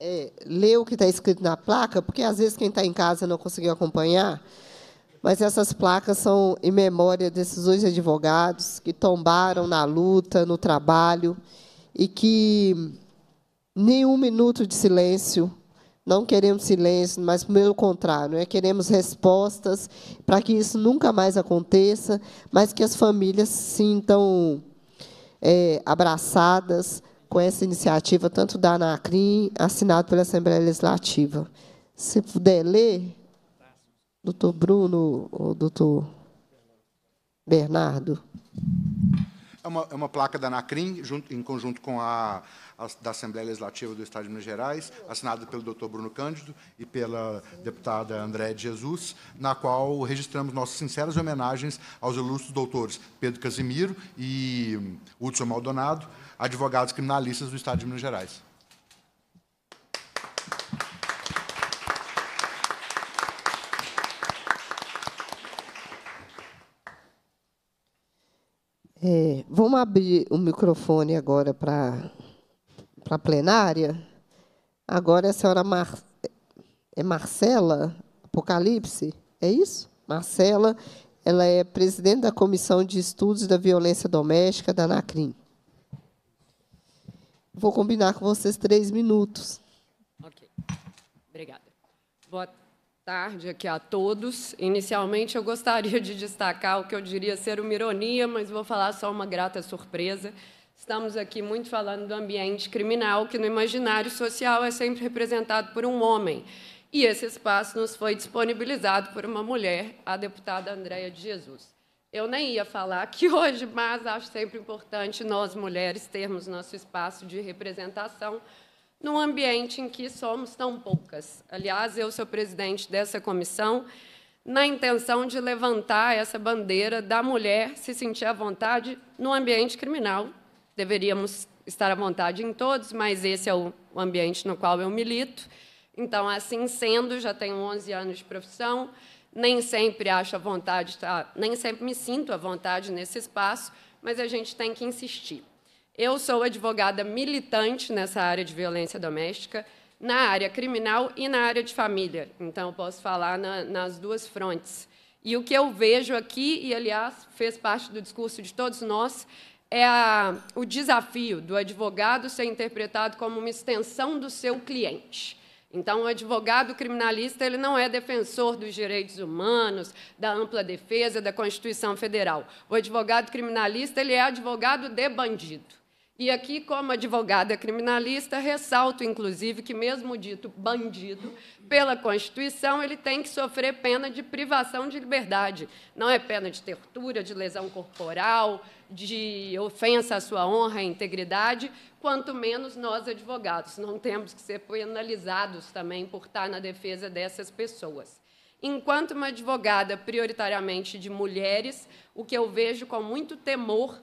é, ler o que está escrito na placa, porque às vezes quem está em casa não conseguiu acompanhar, mas essas placas são em memória desses dois advogados que tombaram na luta, no trabalho, e que nenhum minuto de silêncio não queremos silêncio, mas pelo contrário, é, queremos respostas para que isso nunca mais aconteça, mas que as famílias se sintam é, abraçadas, com essa iniciativa, tanto da ANACRIM, assinado pela Assembleia Legislativa. Se puder ler, doutor Bruno ou doutor Bernardo. É uma, é uma placa da ANACRIM, junto, em conjunto com a, a, da Assembleia Legislativa do Estado de Minas Gerais, assinada pelo doutor Bruno Cândido e pela deputada André de Jesus, na qual registramos nossas sinceras homenagens aos ilustres doutores Pedro Casimiro e Hudson Maldonado, advogados criminalistas do Estado de Minas Gerais. É, vamos abrir o microfone agora para a plenária. Agora a senhora Mar, é Marcela Apocalipse, é isso? Marcela, ela é presidente da Comissão de Estudos da Violência Doméstica da ANACRIM. Vou combinar com vocês três minutos. Ok. Obrigada. Boa tarde aqui a todos. Inicialmente, eu gostaria de destacar o que eu diria ser uma ironia, mas vou falar só uma grata surpresa. Estamos aqui muito falando do ambiente criminal, que no imaginário social é sempre representado por um homem. E esse espaço nos foi disponibilizado por uma mulher, a deputada Andréia de Jesus. Eu nem ia falar aqui [LAUGHS] hoje, mas acho sempre importante nós mulheres termos nosso espaço de representação num ambiente em que somos tão poucas. Aliás, eu sou presidente dessa comissão na intenção de levantar essa bandeira da mulher se sentir à vontade no ambiente criminal. Deveríamos estar à vontade em todos, mas esse é o ambiente no qual eu milito. Então, assim sendo, já tenho 11 anos de profissão, nem sempre acho a vontade, tá? nem sempre me sinto à vontade nesse espaço, mas a gente tem que insistir. Eu sou advogada militante nessa área de violência doméstica, na área criminal e na área de família. Então, posso falar na, nas duas frontes. E o que eu vejo aqui, e, aliás, fez parte do discurso de todos nós, é a, o desafio do advogado ser interpretado como uma extensão do seu cliente. Então, o advogado criminalista ele não é defensor dos direitos humanos, da ampla defesa, da Constituição Federal. O advogado criminalista ele é advogado de bandido. E aqui, como advogada criminalista, ressalto, inclusive, que mesmo dito bandido, pela Constituição, ele tem que sofrer pena de privação de liberdade. Não é pena de tortura, de lesão corporal, de ofensa à sua honra e integridade, quanto menos nós, advogados. Não temos que ser penalizados também por estar na defesa dessas pessoas. Enquanto uma advogada prioritariamente de mulheres, o que eu vejo com muito temor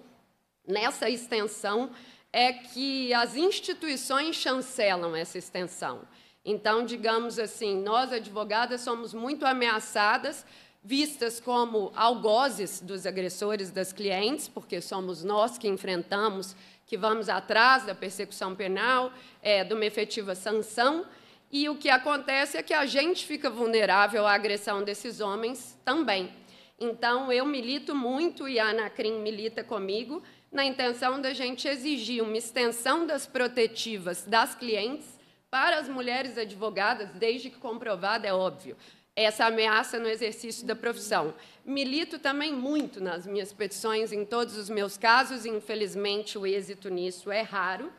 nessa extensão é que as instituições chancelam essa extensão. Então, digamos assim, nós advogadas somos muito ameaçadas vistas como algozes dos agressores das clientes, porque somos nós que enfrentamos, que vamos atrás da persecução penal, é, de uma efetiva sanção. E o que acontece é que a gente fica vulnerável à agressão desses homens também. Então, eu milito muito, e a Anacrim milita comigo, na intenção da gente exigir uma extensão das protetivas das clientes para as mulheres advogadas, desde que comprovado, é óbvio essa ameaça no exercício da profissão. Milito também muito nas minhas petições, em todos os meus casos, e infelizmente o êxito nisso é raro,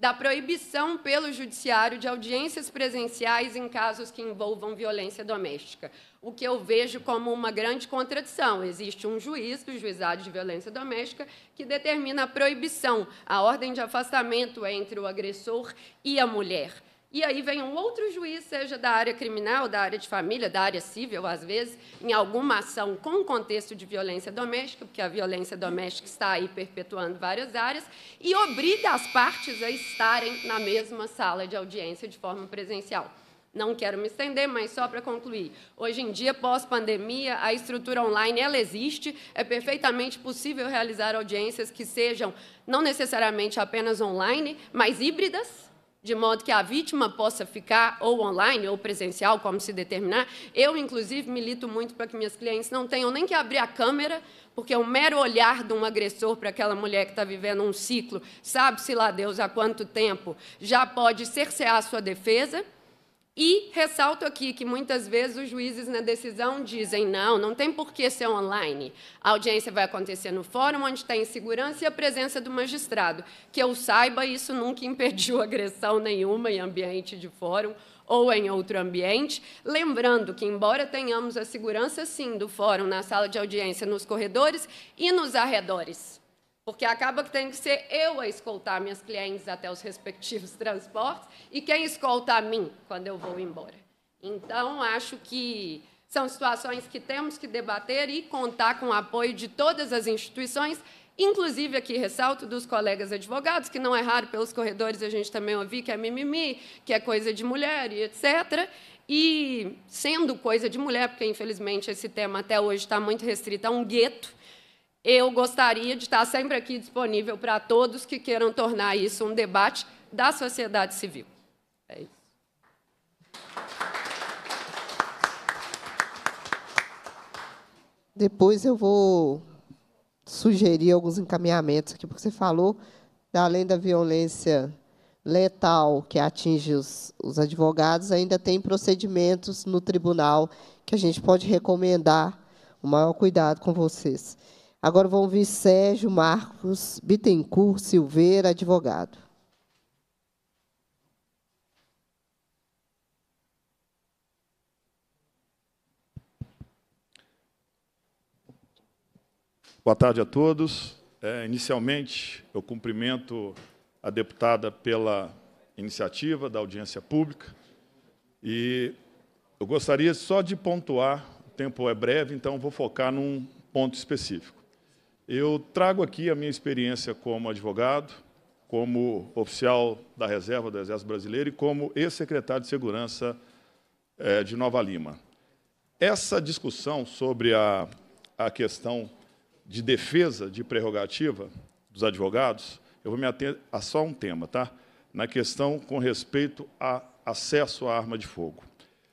da proibição pelo judiciário de audiências presenciais em casos que envolvam violência doméstica, o que eu vejo como uma grande contradição. Existe um juiz do juizado de violência doméstica que determina a proibição, a ordem de afastamento é entre o agressor e a mulher e aí vem um outro juiz, seja da área criminal, da área de família, da área civil, às vezes, em alguma ação com contexto de violência doméstica, porque a violência doméstica está aí perpetuando várias áreas, e obriga as partes a estarem na mesma sala de audiência de forma presencial. Não quero me estender, mas só para concluir. Hoje em dia, pós-pandemia, a estrutura online ela existe. É perfeitamente possível realizar audiências que sejam não necessariamente apenas online, mas híbridas, de modo que a vítima possa ficar ou online ou presencial, como se determinar. Eu, inclusive, milito muito para que minhas clientes não tenham nem que abrir a câmera, porque o é mero olhar de um agressor para aquela mulher que está vivendo um ciclo, sabe-se lá Deus há quanto tempo, já pode cercear a sua defesa. E ressalto aqui que muitas vezes os juízes na decisão dizem: não, não tem por que ser online. A audiência vai acontecer no fórum, onde está em segurança e a presença do magistrado. Que eu saiba, isso nunca impediu [LAUGHS] agressão nenhuma em ambiente de fórum ou em outro ambiente. Lembrando que, embora tenhamos a segurança, sim, do fórum na sala de audiência, nos corredores e nos arredores. Porque acaba que tem que ser eu a escoltar minhas clientes até os respectivos [LAUGHS] transportes e quem escolta a mim quando eu vou embora. Então, acho que são situações que temos que debater e contar com o apoio de todas as instituições, inclusive aqui ressalto dos colegas advogados, que não é raro pelos corredores a gente também ouvir que é mimimi, que é coisa de mulher e etc. E sendo coisa de mulher, porque infelizmente esse tema até hoje está muito restrito a um gueto, eu gostaria de estar sempre aqui disponível para todos que queiram tornar isso um debate da sociedade civil. É isso. Depois eu vou sugerir alguns encaminhamentos aqui, porque você falou, além da violência letal que atinge os, os advogados, ainda tem procedimentos no tribunal que a gente pode recomendar o maior cuidado com vocês. Agora vão vir Sérgio, Marcos, Bittencourt, Silveira, advogado. Boa tarde a todos. É, inicialmente, eu cumprimento a deputada pela iniciativa da audiência pública e eu gostaria só de pontuar, o tempo é breve, então vou focar num ponto específico. Eu trago aqui a minha experiência como advogado, como oficial da reserva do Exército Brasileiro e como ex-secretário de Segurança é, de Nova Lima. Essa discussão sobre a, a questão de defesa de prerrogativa dos advogados, eu vou me ater a só um tema, tá? Na questão com respeito a acesso à arma de fogo.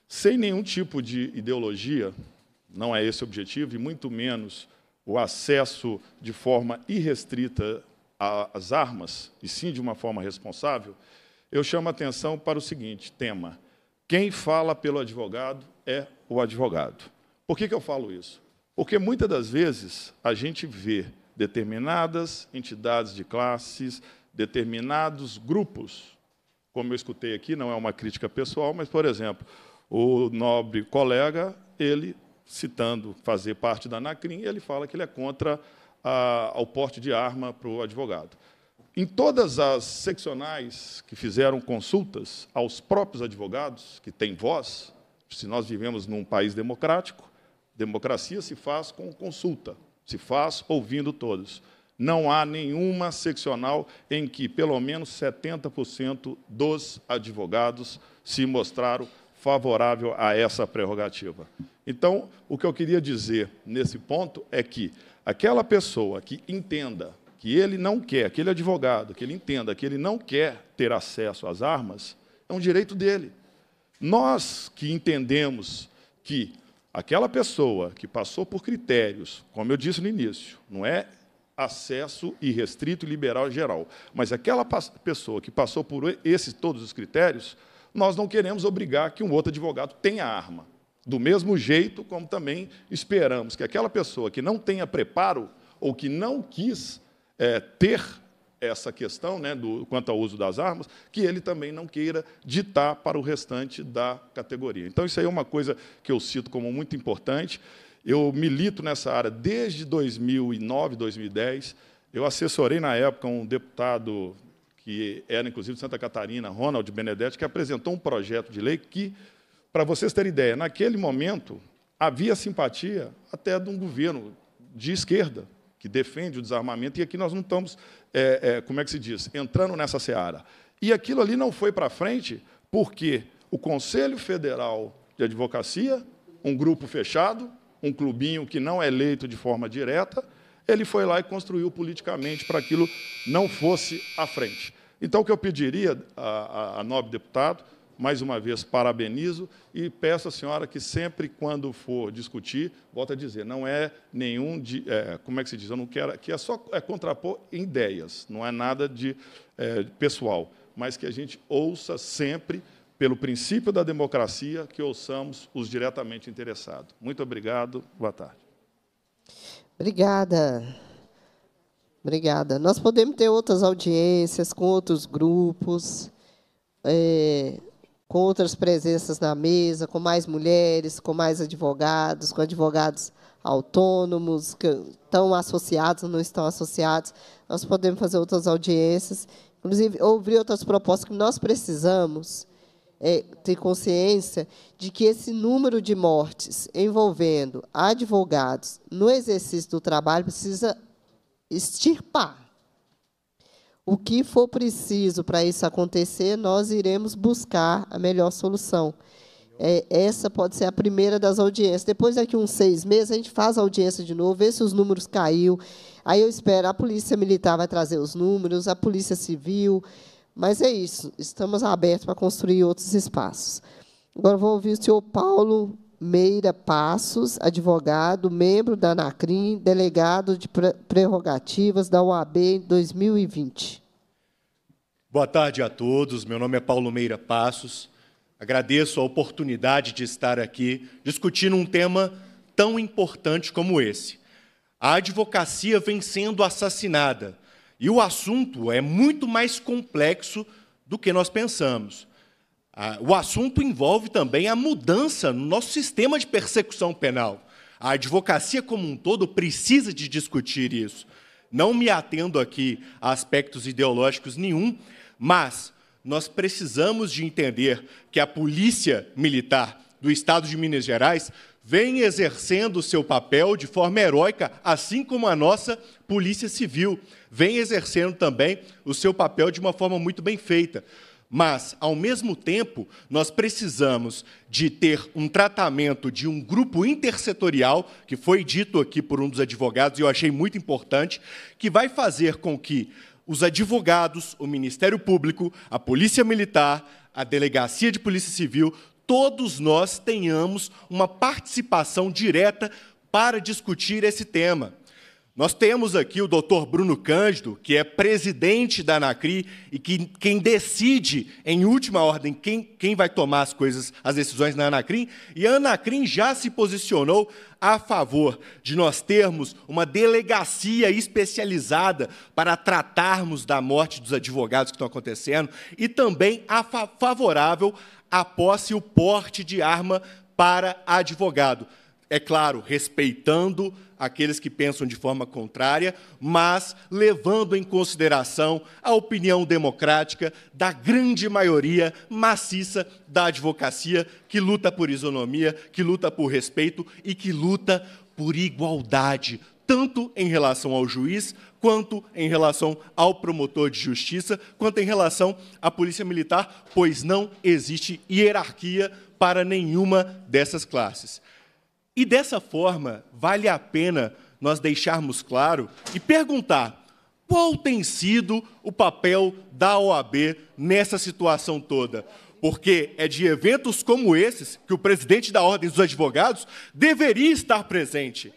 Sem nenhum tipo de ideologia, não é esse o objetivo, e muito menos o acesso de forma irrestrita às armas, e sim de uma forma responsável, eu chamo a atenção para o seguinte tema: quem fala pelo advogado é o advogado. Por que, que eu falo isso? Porque muitas das vezes a gente vê determinadas entidades de classes, determinados grupos, como eu escutei aqui, não é uma crítica pessoal, mas, por exemplo, o nobre colega, ele citando fazer parte da Anacrim, ele fala que ele é contra a, ao porte de arma para o advogado. Em todas as seccionais que fizeram consultas aos próprios advogados, que têm voz, se nós vivemos num país democrático, democracia se faz com consulta, se faz ouvindo todos. Não há nenhuma seccional em que pelo menos 70% dos advogados se mostraram favorável a essa prerrogativa. Então, o que eu queria dizer nesse ponto é que aquela pessoa que entenda que ele não quer, aquele advogado, que ele entenda que ele não quer ter acesso às armas, é um direito dele. Nós que entendemos que aquela pessoa que passou por critérios, como eu disse no início, não é acesso irrestrito, liberal geral, mas aquela pessoa que passou por esses todos os critérios, nós não queremos obrigar que um outro advogado tenha arma. Do mesmo jeito como também esperamos que aquela pessoa que não tenha preparo ou que não quis é, ter essa questão né, do, quanto ao uso das armas, que ele também não queira ditar para o restante da categoria. Então, isso aí é uma coisa que eu cito como muito importante. Eu milito nessa área desde 2009, 2010. Eu assessorei, na época, um deputado que era inclusive de Santa Catarina, Ronald Benedetti, que apresentou um projeto de lei que, para vocês terem ideia, naquele momento havia simpatia até de um governo de esquerda, que defende o desarmamento, e aqui nós não estamos, é, é, como é que se diz, entrando nessa seara. E aquilo ali não foi para frente porque o Conselho Federal de Advocacia, um grupo fechado, um clubinho que não é eleito de forma direta, ele foi lá e construiu politicamente para aquilo não fosse à frente. Então, o que eu pediria a, a, a nobre deputado, mais uma vez, parabenizo e peço à senhora que sempre, quando for discutir, volta a dizer, não é nenhum, de, é, como é que se diz, eu não quero, que é só é contrapor ideias, não é nada de é, pessoal, mas que a gente ouça sempre, pelo princípio da democracia, que ouçamos os diretamente interessados. Muito obrigado, boa tarde. Obrigada. Obrigada. Nós podemos ter outras audiências com outros grupos, é, com outras presenças na mesa, com mais mulheres, com mais advogados, com advogados autônomos, que estão associados, não estão associados. Nós podemos fazer outras audiências, inclusive ouvir outras propostas que nós precisamos é, ter consciência de que esse número de mortes envolvendo advogados no exercício do trabalho precisa extirpar. O que for preciso para isso acontecer, nós iremos buscar a melhor solução. É, essa pode ser a primeira das audiências. Depois, daqui uns seis meses, a gente faz a audiência de novo, vê se os números caiu. Aí eu espero, a polícia militar vai trazer os números, a polícia civil. Mas é isso, estamos abertos para construir outros espaços. Agora vou ouvir o senhor Paulo Meira Passos, advogado, membro da ANACRIM, delegado de prerrogativas da OAB em 2020. Boa tarde a todos. Meu nome é Paulo Meira Passos. Agradeço a oportunidade de estar aqui discutindo um tema tão importante como esse. A advocacia vem sendo assassinada e o assunto é muito mais complexo do que nós pensamos. Ah, o assunto envolve também a mudança no nosso sistema de persecução penal. A advocacia como um todo precisa de discutir isso. Não me atendo aqui a aspectos ideológicos nenhum, mas nós precisamos de entender que a polícia militar do Estado de Minas Gerais vem exercendo o seu papel de forma heróica, assim como a nossa Polícia Civil vem exercendo também o seu papel de uma forma muito bem feita. Mas, ao mesmo tempo, nós precisamos de ter um tratamento de um grupo intersetorial, que foi dito aqui por um dos advogados, e eu achei muito importante, que vai fazer com que os advogados, o Ministério Público, a Polícia Militar, a Delegacia de Polícia Civil, todos nós tenhamos uma participação direta para discutir esse tema. Nós temos aqui o doutor Bruno Cândido, que é presidente da ANACRI e que, quem decide, em última ordem, quem, quem vai tomar as coisas, as decisões na Anacrim. E a Anacrim já se posicionou a favor de nós termos uma delegacia especializada para tratarmos da morte dos advogados que estão acontecendo e também a fa favorável à posse e o porte de arma para advogado. É claro, respeitando aqueles que pensam de forma contrária, mas levando em consideração a opinião democrática da grande maioria maciça da advocacia que luta por isonomia, que luta por respeito e que luta por igualdade, tanto em relação ao juiz, quanto em relação ao promotor de justiça, quanto em relação à polícia militar, pois não existe hierarquia para nenhuma dessas classes. E dessa forma, vale a pena nós deixarmos claro e perguntar qual tem sido o papel da OAB nessa situação toda. Porque é de eventos como esses que o presidente da Ordem dos Advogados deveria estar presente.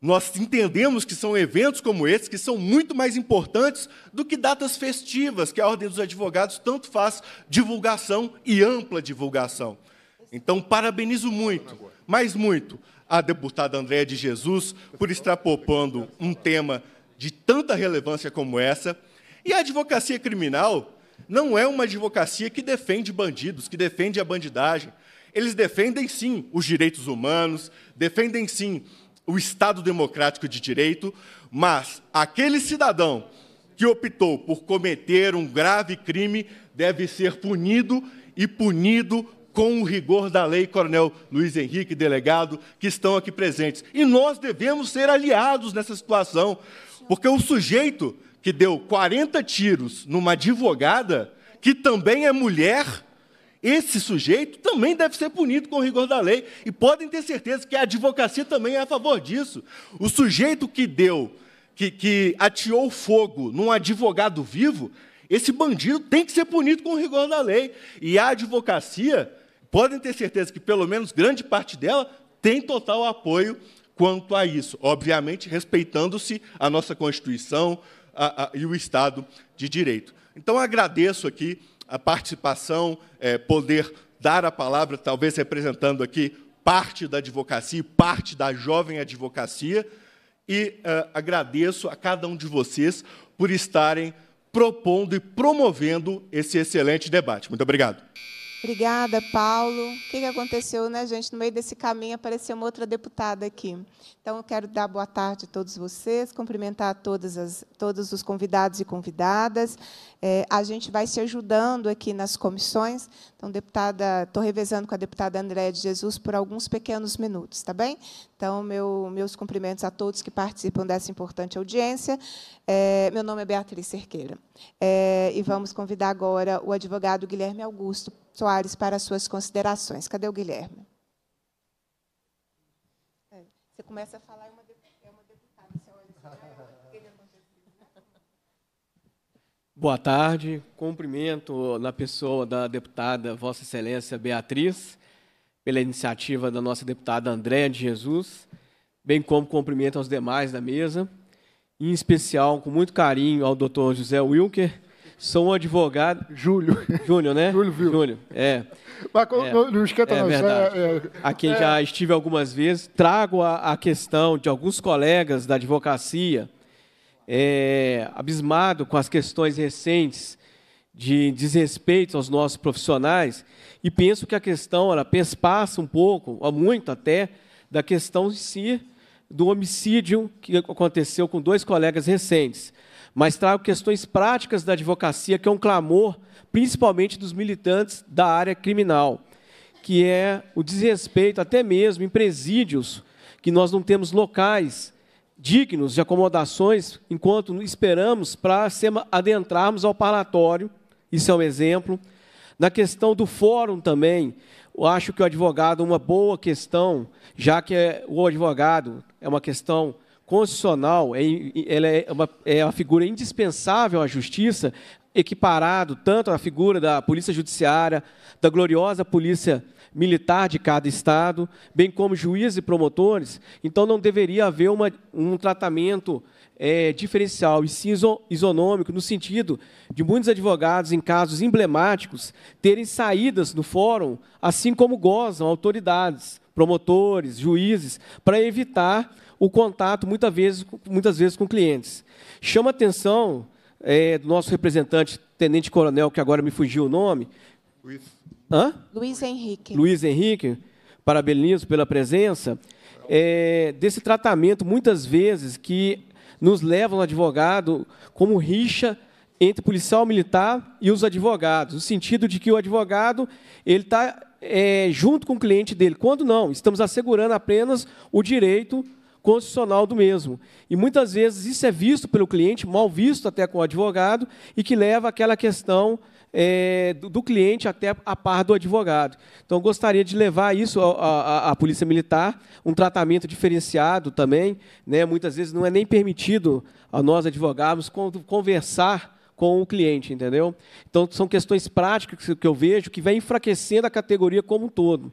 Nós entendemos que são eventos como esses que são muito mais importantes do que datas festivas, que a Ordem dos Advogados tanto faz divulgação e ampla divulgação. Então, parabenizo muito, mais muito, a deputada Andréa de Jesus por estar poupando um tema de tanta relevância como essa. E a advocacia criminal não é uma advocacia que defende bandidos, que defende a bandidagem. Eles defendem, sim, os direitos humanos, defendem, sim, o Estado democrático de direito, mas aquele cidadão que optou por cometer um grave crime deve ser punido e punido com o rigor da lei, Coronel Luiz Henrique, delegado, que estão aqui presentes. E nós devemos ser aliados nessa situação, porque o sujeito que deu 40 tiros numa advogada, que também é mulher, esse sujeito também deve ser punido com o rigor da lei. E podem ter certeza que a advocacia também é a favor disso. O sujeito que deu, que, que ateou fogo num advogado vivo, esse bandido tem que ser punido com o rigor da lei. E a advocacia podem ter certeza que, pelo menos, grande parte dela tem total apoio quanto a isso, obviamente respeitando-se a nossa Constituição a, a, e o Estado de Direito. Então, agradeço aqui a participação, é, poder dar a palavra, talvez representando aqui parte da advocacia, parte da jovem advocacia, e é, agradeço a cada um de vocês por estarem propondo e promovendo esse excelente debate. Muito obrigado. Obrigada, Paulo. O que aconteceu, né, gente? No meio desse caminho apareceu uma outra deputada aqui. Então, eu quero dar boa tarde a todos vocês, cumprimentar todas as, todos os convidados e convidadas. É, a gente vai se ajudando aqui nas comissões. Então, deputada, estou revezando com a deputada Andréa de Jesus por alguns pequenos minutos, tá bem? Então, meu, meus cumprimentos a todos que participam dessa importante audiência. É, meu nome é Beatriz Cerqueira. É, e vamos convidar agora o advogado Guilherme Augusto Soares para suas considerações. Cadê o Guilherme? É, você começa a falar, é uma, é uma deputada. Você olha assim, Boa tarde. Cumprimento na pessoa da deputada Vossa Excelência Beatriz, pela iniciativa da nossa deputada Andréa de Jesus, bem como cumprimento aos demais da mesa, em especial, com muito carinho, ao doutor José Wilker, Sou um advogado. Júlio. Júnior, né? Júlio viu? Júlio, é. Mas é, não, não esquenta, é não. Verdade. É, é, a quem é. já estive algumas vezes, trago a, a, questão de alguns colegas da advocacia é, abismado com as questões recentes de desrespeito aos nossos profissionais e penso que a questão ela passa um pouco, ou muito até, da questão em si do homicídio que aconteceu com dois colegas recentes mas trago questões práticas da advocacia, que é um clamor, principalmente dos militantes da área criminal, que é o desrespeito, até mesmo em presídios, que nós não temos locais dignos de acomodações, enquanto esperamos para adentrarmos ao parlatório, isso é um exemplo. Na questão do fórum também, eu acho que o advogado, uma boa questão, já que é o advogado é uma questão constitucional é, ela é, uma, é uma figura indispensável à justiça, equiparado tanto à figura da polícia judiciária, da gloriosa polícia militar de cada estado, bem como juízes e promotores, então não deveria haver uma, um tratamento é, diferencial e sim isonômico, no sentido de muitos advogados, em casos emblemáticos, terem saídas no fórum, assim como gozam autoridades, promotores, juízes, para evitar o contato, muitas vezes, muitas vezes com clientes. Chama atenção é, do nosso representante, Tenente Coronel, que agora me fugiu o nome. Luiz. Hã? Luiz Henrique. Luiz Henrique, parabenizo pela presença. É, desse tratamento, muitas vezes, que nos leva ao advogado como rixa entre policial militar e os advogados, no sentido de que o advogado ele está é, junto com o cliente dele, quando não, estamos assegurando apenas o direito constitucional do mesmo. E muitas vezes isso é visto pelo cliente, mal visto até com o advogado, e que leva aquela questão é, do, do, cliente até a par do advogado. Então, gostaria de levar isso à, Polícia Militar, um tratamento diferenciado também. Né? Muitas vezes não é nem permitido a nós advogados conversar com o cliente, entendeu? Então, são questões práticas que eu vejo que vem enfraquecendo a categoria como um todo.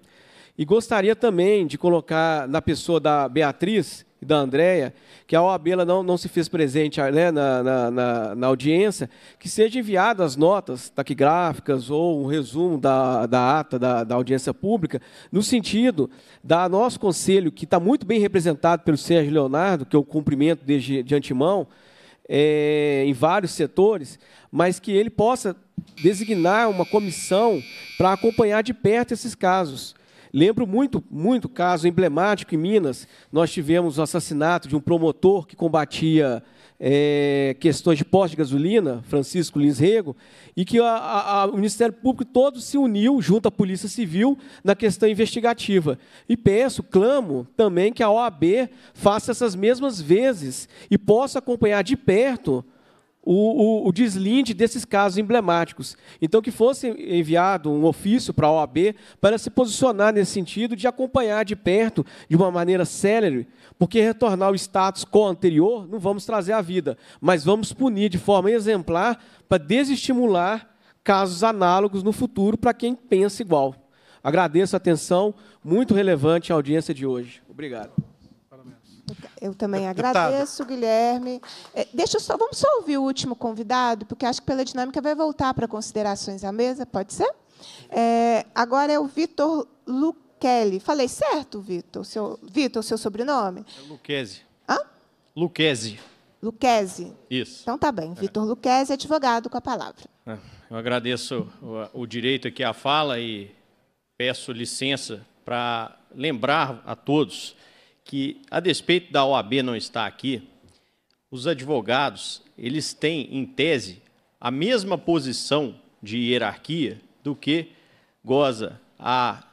E gostaria também de colocar na pessoa da Beatriz e da Andréia, que a OAB não, não se fez presente né, na, na, na, na, audiência, que sejam enviadas as notas taquigráficas ou um resumo da, da ata da, da audiência pública, no sentido da nosso conselho, que está muito bem representado pelo Sérgio Leonardo, que eu cumprimento desde, de antemão, é, em vários setores, mas que ele possa designar uma comissão para acompanhar de perto esses casos Lembro muito, muito caso emblemático em Minas. Nós tivemos o assassinato de um promotor que combatia é, questões de poste de gasolina, Francisco Lins Rego, e que a, a, o Ministério Público todo se uniu junto à Polícia Civil na questão investigativa. E peço, clamo também que a OAB faça essas mesmas vezes e possa acompanhar de perto o, o, o, deslinde desses casos emblemáticos. Então, que fosse enviado um ofício para a OAB para se posicionar nesse sentido de acompanhar de perto, de uma maneira célere, porque retornar o status quo anterior não vamos trazer à vida, mas vamos punir de forma exemplar para desestimular casos análogos no futuro para quem pensa igual. Agradeço a atenção, muito relevante a audiência de hoje. Obrigado. Eu também agradeço, Guilherme. É, deixa só, vamos só ouvir o último convidado, porque acho que pela dinâmica vai voltar para considerações à mesa, pode ser? É, agora é o Vitor Luquelli. Falei certo, Vitor? Seu, Vitor, seu sobrenome? É Luquezzi. Hã? Luquezzi. Luquezzi. Isso. Então tá bem. É. Vitor é. Luquezzi, advogado, com a palavra. É. Eu agradeço o, o direito aqui à fala e peço licença para lembrar a todos que, a despeito da OAB não estar aqui, os advogados eles têm, em tese, a mesma posição de hierarquia do que goza a,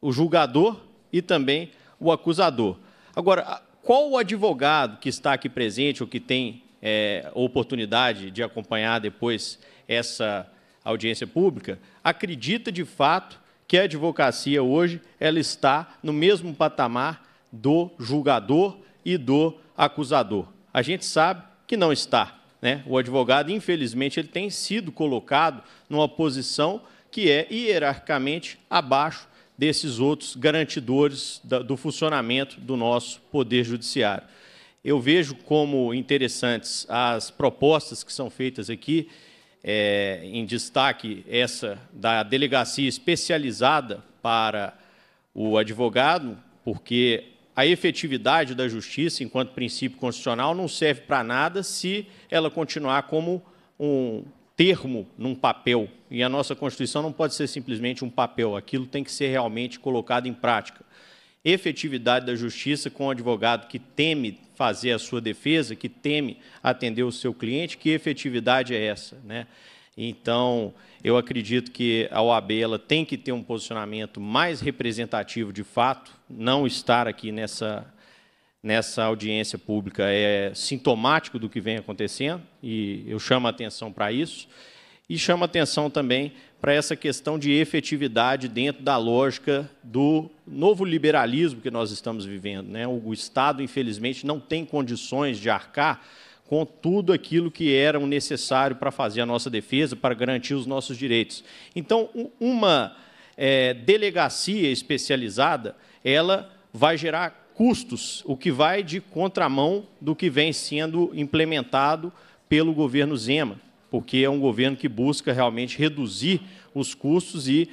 o julgador e também o acusador. Agora, qual o advogado que está aqui presente ou que tem é, oportunidade de acompanhar depois essa audiência pública acredita de fato que a advocacia hoje ela está no mesmo patamar do julgador e do acusador. A gente sabe que não está. Né? O advogado, infelizmente, ele tem sido colocado numa posição que é hierarquicamente abaixo desses outros garantidores do funcionamento do nosso Poder Judiciário. Eu vejo como interessantes as propostas que são feitas aqui, é, em destaque essa da delegacia especializada para o advogado, porque a efetividade da justiça enquanto princípio constitucional não serve para nada se ela continuar como um termo num papel. E a nossa Constituição não pode ser simplesmente um papel, aquilo tem que ser realmente colocado em prática. Efetividade da justiça com o advogado que teme fazer a sua defesa, que teme atender o seu cliente, que efetividade é essa? Né? Então, eu acredito que a OAB ela tem que ter um posicionamento mais representativo de fato, não estar aqui nessa, nessa audiência pública é sintomático do que vem acontecendo, e eu chamo a atenção para isso, e chamo a atenção também para essa questão de efetividade dentro da lógica do novo liberalismo que nós estamos vivendo. Né? O Estado, infelizmente, não tem condições de arcar com tudo aquilo que era necessário para fazer a nossa defesa, para garantir os nossos direitos. Então, uma é, delegacia especializada, ela vai gerar custos, o que vai de contramão do que vem sendo implementado pelo governo Zema, porque é um governo que busca realmente reduzir os custos e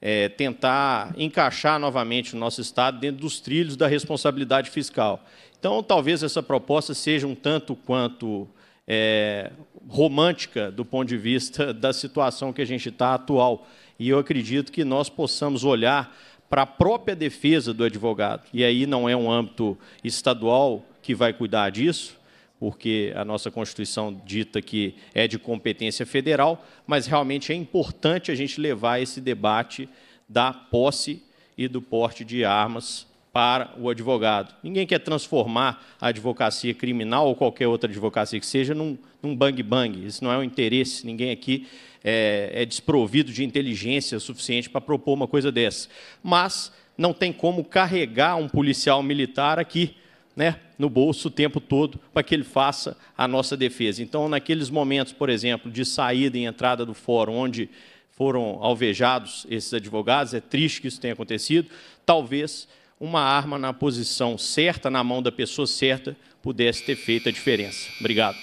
é, tentar encaixar novamente o nosso Estado dentro dos trilhos da responsabilidade fiscal. Então, talvez essa proposta seja um tanto quanto é, romântica do ponto de vista da situação que a gente está atual. E eu acredito que nós possamos olhar para a própria defesa do advogado. E aí não é um âmbito estadual que vai cuidar disso, porque a nossa Constituição dita que é de competência federal, mas realmente é importante a gente levar esse debate da posse e do porte de armas para o advogado. Ninguém quer transformar a advocacia criminal ou qualquer outra advocacia que seja num, bang-bang. Isso não é um interesse, ninguém aqui é, é desprovido de inteligência suficiente para propor uma coisa dessa. Mas não tem como carregar um policial militar aqui. Né, no bolso o tempo todo para que ele faça a nossa defesa. Então, naqueles momentos, por exemplo, de saída e entrada do fórum, onde foram alvejados esses advogados, é triste que isso tenha acontecido, talvez uma arma na posição certa, na mão da pessoa certa, pudesse ter feito a diferença. Obrigado.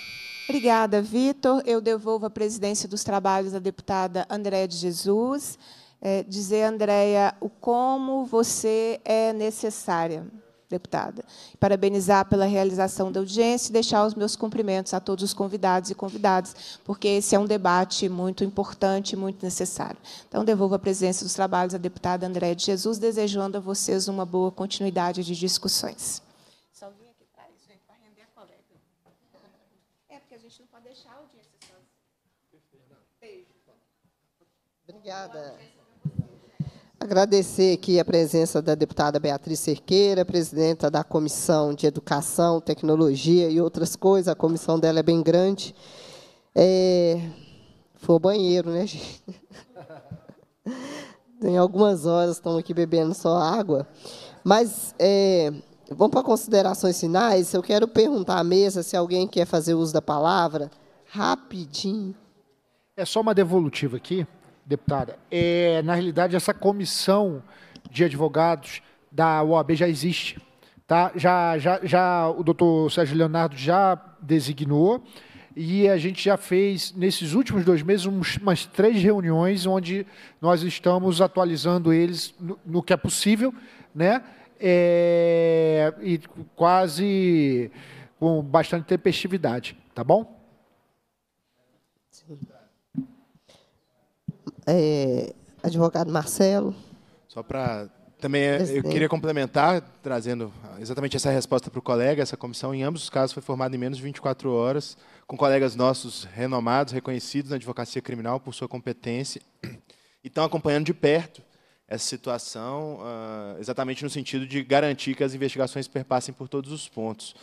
Obrigada, Vitor. Eu devolvo a presidência dos trabalhos à deputada Andréa de Jesus. É, dizer, Andréa, o como você é necessária deputada. Parabenizar pela realização da audiência e deixar os meus cumprimentos a todos os convidados e convidadas, porque esse é um debate muito importante e muito necessário. Então, devolvo a presença dos trabalhos à deputada Andréa de Jesus, desejando a vocês uma boa continuidade de discussões. Só vim aqui para isso, para render a colega. É, porque a gente não pode deixar a audiência Beijo. Obrigada. Agradecer aqui a presença da deputada Beatriz Cerqueira, presidenta da Comissão de Educação, Tecnologia e outras coisas. A comissão dela é bem grande. É... Foi o banheiro, né, gente? [LAUGHS] Tem algumas horas, estão aqui bebendo só água. Mas é... vamos para considerações finais. Eu quero perguntar à mesa se alguém quer fazer uso da palavra. Rapidinho. É só uma devolutiva aqui deputada, é, na realidade, essa comissão de advogados da OAB já existe. Tá? Já, já, já o doutor Sérgio Leonardo já designou e a gente já fez, nesses últimos dois meses, umas três reuniões onde nós estamos atualizando eles no, no que é possível, né? É, e quase com bastante tempestividade, tá bom? é, advogado Marcelo. Só para também é, eu queria complementar, trazendo exatamente essa resposta para o colega. Essa comissão, em ambos os casos, foi formada em menos de 24 horas, com colegas nossos renomados, reconhecidos na advocacia criminal por sua competência, e estão acompanhando de perto essa situação, ah, exatamente no sentido de garantir que as investigações perpassem por todos os pontos.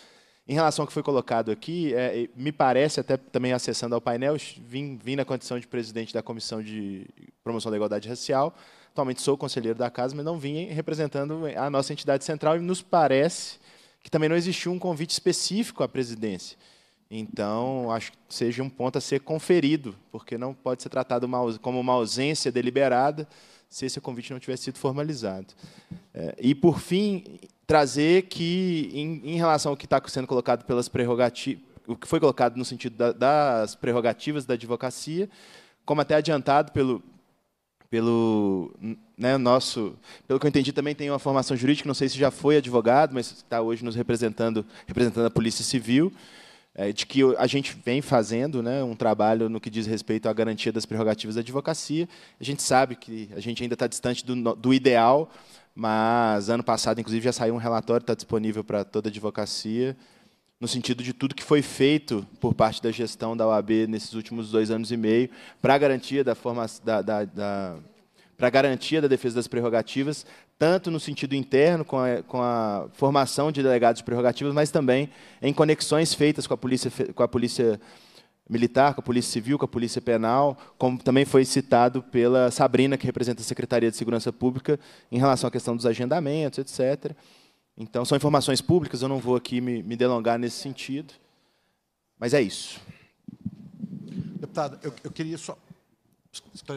Em relação ao que foi colocado aqui, é, me parece, até também acessando ao painel, vim, vim na condição de presidente da Comissão de Promoção da Igualdade Racial, atualmente sou conselheiro da casa, mas não vim representando a nossa entidade central, e nos parece que também não existiu um convite específico à presidência. Então, acho que seja um ponto a ser conferido, porque não pode ser tratado como uma ausência deliberada se esse convite não tivesse sido formalizado. É, e, por fim, trazer que, em, em relação ao que está sendo colocado pelas prerrogativas, o que foi colocado no sentido da, das prerrogativas da advocacia, como até adiantado pelo, pelo né, nosso, pelo que eu entendi também tem uma formação jurídica, não sei se já foi advogado, mas está hoje nos representando, representando a Polícia Civil, é, de que a gente vem fazendo né, um trabalho no que diz respeito à garantia das prerrogativas da advocacia. A gente sabe que a gente ainda está distante do, do ideal, mas ano passado, inclusive, já saiu um relatório, está disponível para toda a advocacia, no sentido de tudo que foi feito por parte da gestão da OAB nesses últimos dois anos e meio para a garantia da formação. Da, da, da, para a garantia da defesa das prerrogativas, tanto no sentido interno, com a, com a, formação de delegados de prerrogativas, mas também em conexões feitas com a Polícia, com a polícia militar, com a Polícia Civil, com a Polícia Penal, como também foi citado pela Sabrina, que representa a Secretaria de Segurança Pública, em relação à questão dos agendamentos, etc. Então, são informações públicas, eu não vou aqui me, me delongar nesse sentido, mas é isso. Deputado, eu, eu queria só...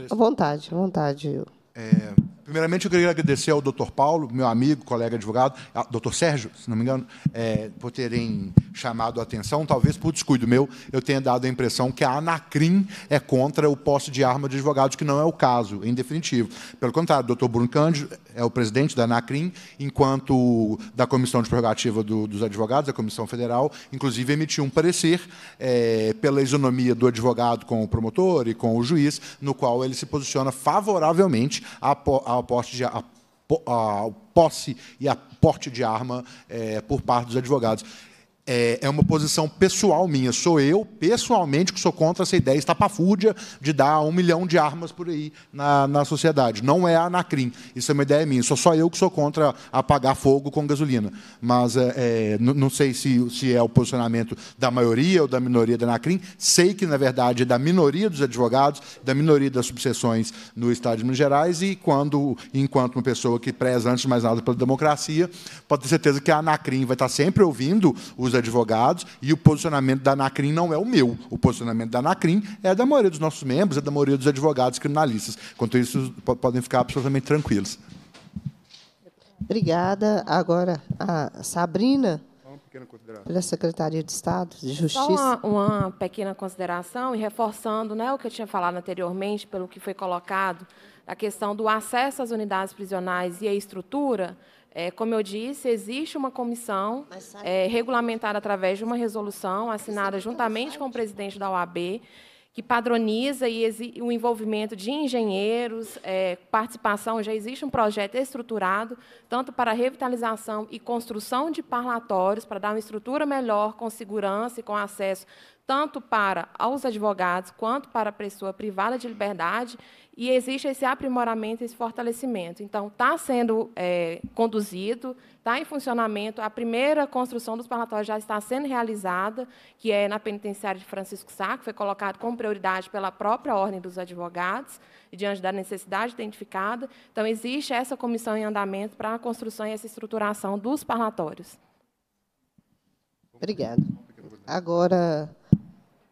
À vontade, à vontade. É, Primeiramente, eu queria agradecer ao doutor Paulo, meu amigo, colega advogado, ah, doutor Sérgio, se não me engano, é, por terem chamado a atenção. Talvez por descuido meu, eu tenha dado a impressão que a Anacrim é contra o posse de arma de advogados, que não é o caso, em definitivo. Pelo contrário, o doutor Bruno Cândido é o presidente da Anacrim, enquanto da Comissão de Prerrogativa do, dos Advogados, da Comissão Federal, inclusive emitiu um parecer é, pela isonomia do advogado com o promotor e com o juiz, no qual ele se posiciona favoravelmente ao ao porte de, a, a, posse e a porte de arma é, por parte dos advogados. É, é, uma posição pessoal minha. Sou eu, pessoalmente, que sou contra essa ideia estapafúrdia de dar um milhão de armas por aí na, na sociedade. Não é a Anacrim. Isso é uma ideia minha. Sou só eu que sou contra apagar fogo com gasolina. Mas é, é não sei se, se é o posicionamento da maioria ou da minoria da Anacrim. Sei que, na verdade, é da minoria dos advogados, da minoria das subseções no Estado de Minas Gerais. E, quando, enquanto uma pessoa que preza, antes de mais nada, pela democracia, pode ter certeza que a Anacrim vai estar sempre ouvindo os advogados e o posicionamento da Anacrim não é o meu. O posicionamento da Anacrim é da maioria dos nossos membros, é da maioria dos advogados criminalistas. Quanto isso, podem ficar absolutamente tranquilos. Obrigada. Agora, a Sabrina pela Secretaria de Estado de é Justiça. Só uma, uma, pequena consideração e reforçando né, o que eu tinha falado anteriormente, pelo que foi colocado, a questão do acesso às unidades prisionais e à estrutura. É, como eu disse, existe uma comissão é, regulamentada através de uma resolução assinada juntamente com o presidente da OAB, que padroniza e o envolvimento de engenheiros, é, participação. Já existe um projeto estruturado, tanto para revitalização e construção de parlatórios, para dar uma estrutura melhor, com segurança e com acesso, tanto para os advogados quanto para a pessoa privada de liberdade e existe esse aprimoramento, esse fortalecimento. Então, está sendo é, conduzido, está em funcionamento, a primeira construção dos parlatórios já está sendo realizada, que é na penitenciária de Francisco Sá, que foi colocado como prioridade pela própria Ordem dos Advogados, diante da necessidade identificada. Então, existe essa comissão em andamento para a construção e essa estruturação dos parlatórios. Obrigado. Agora,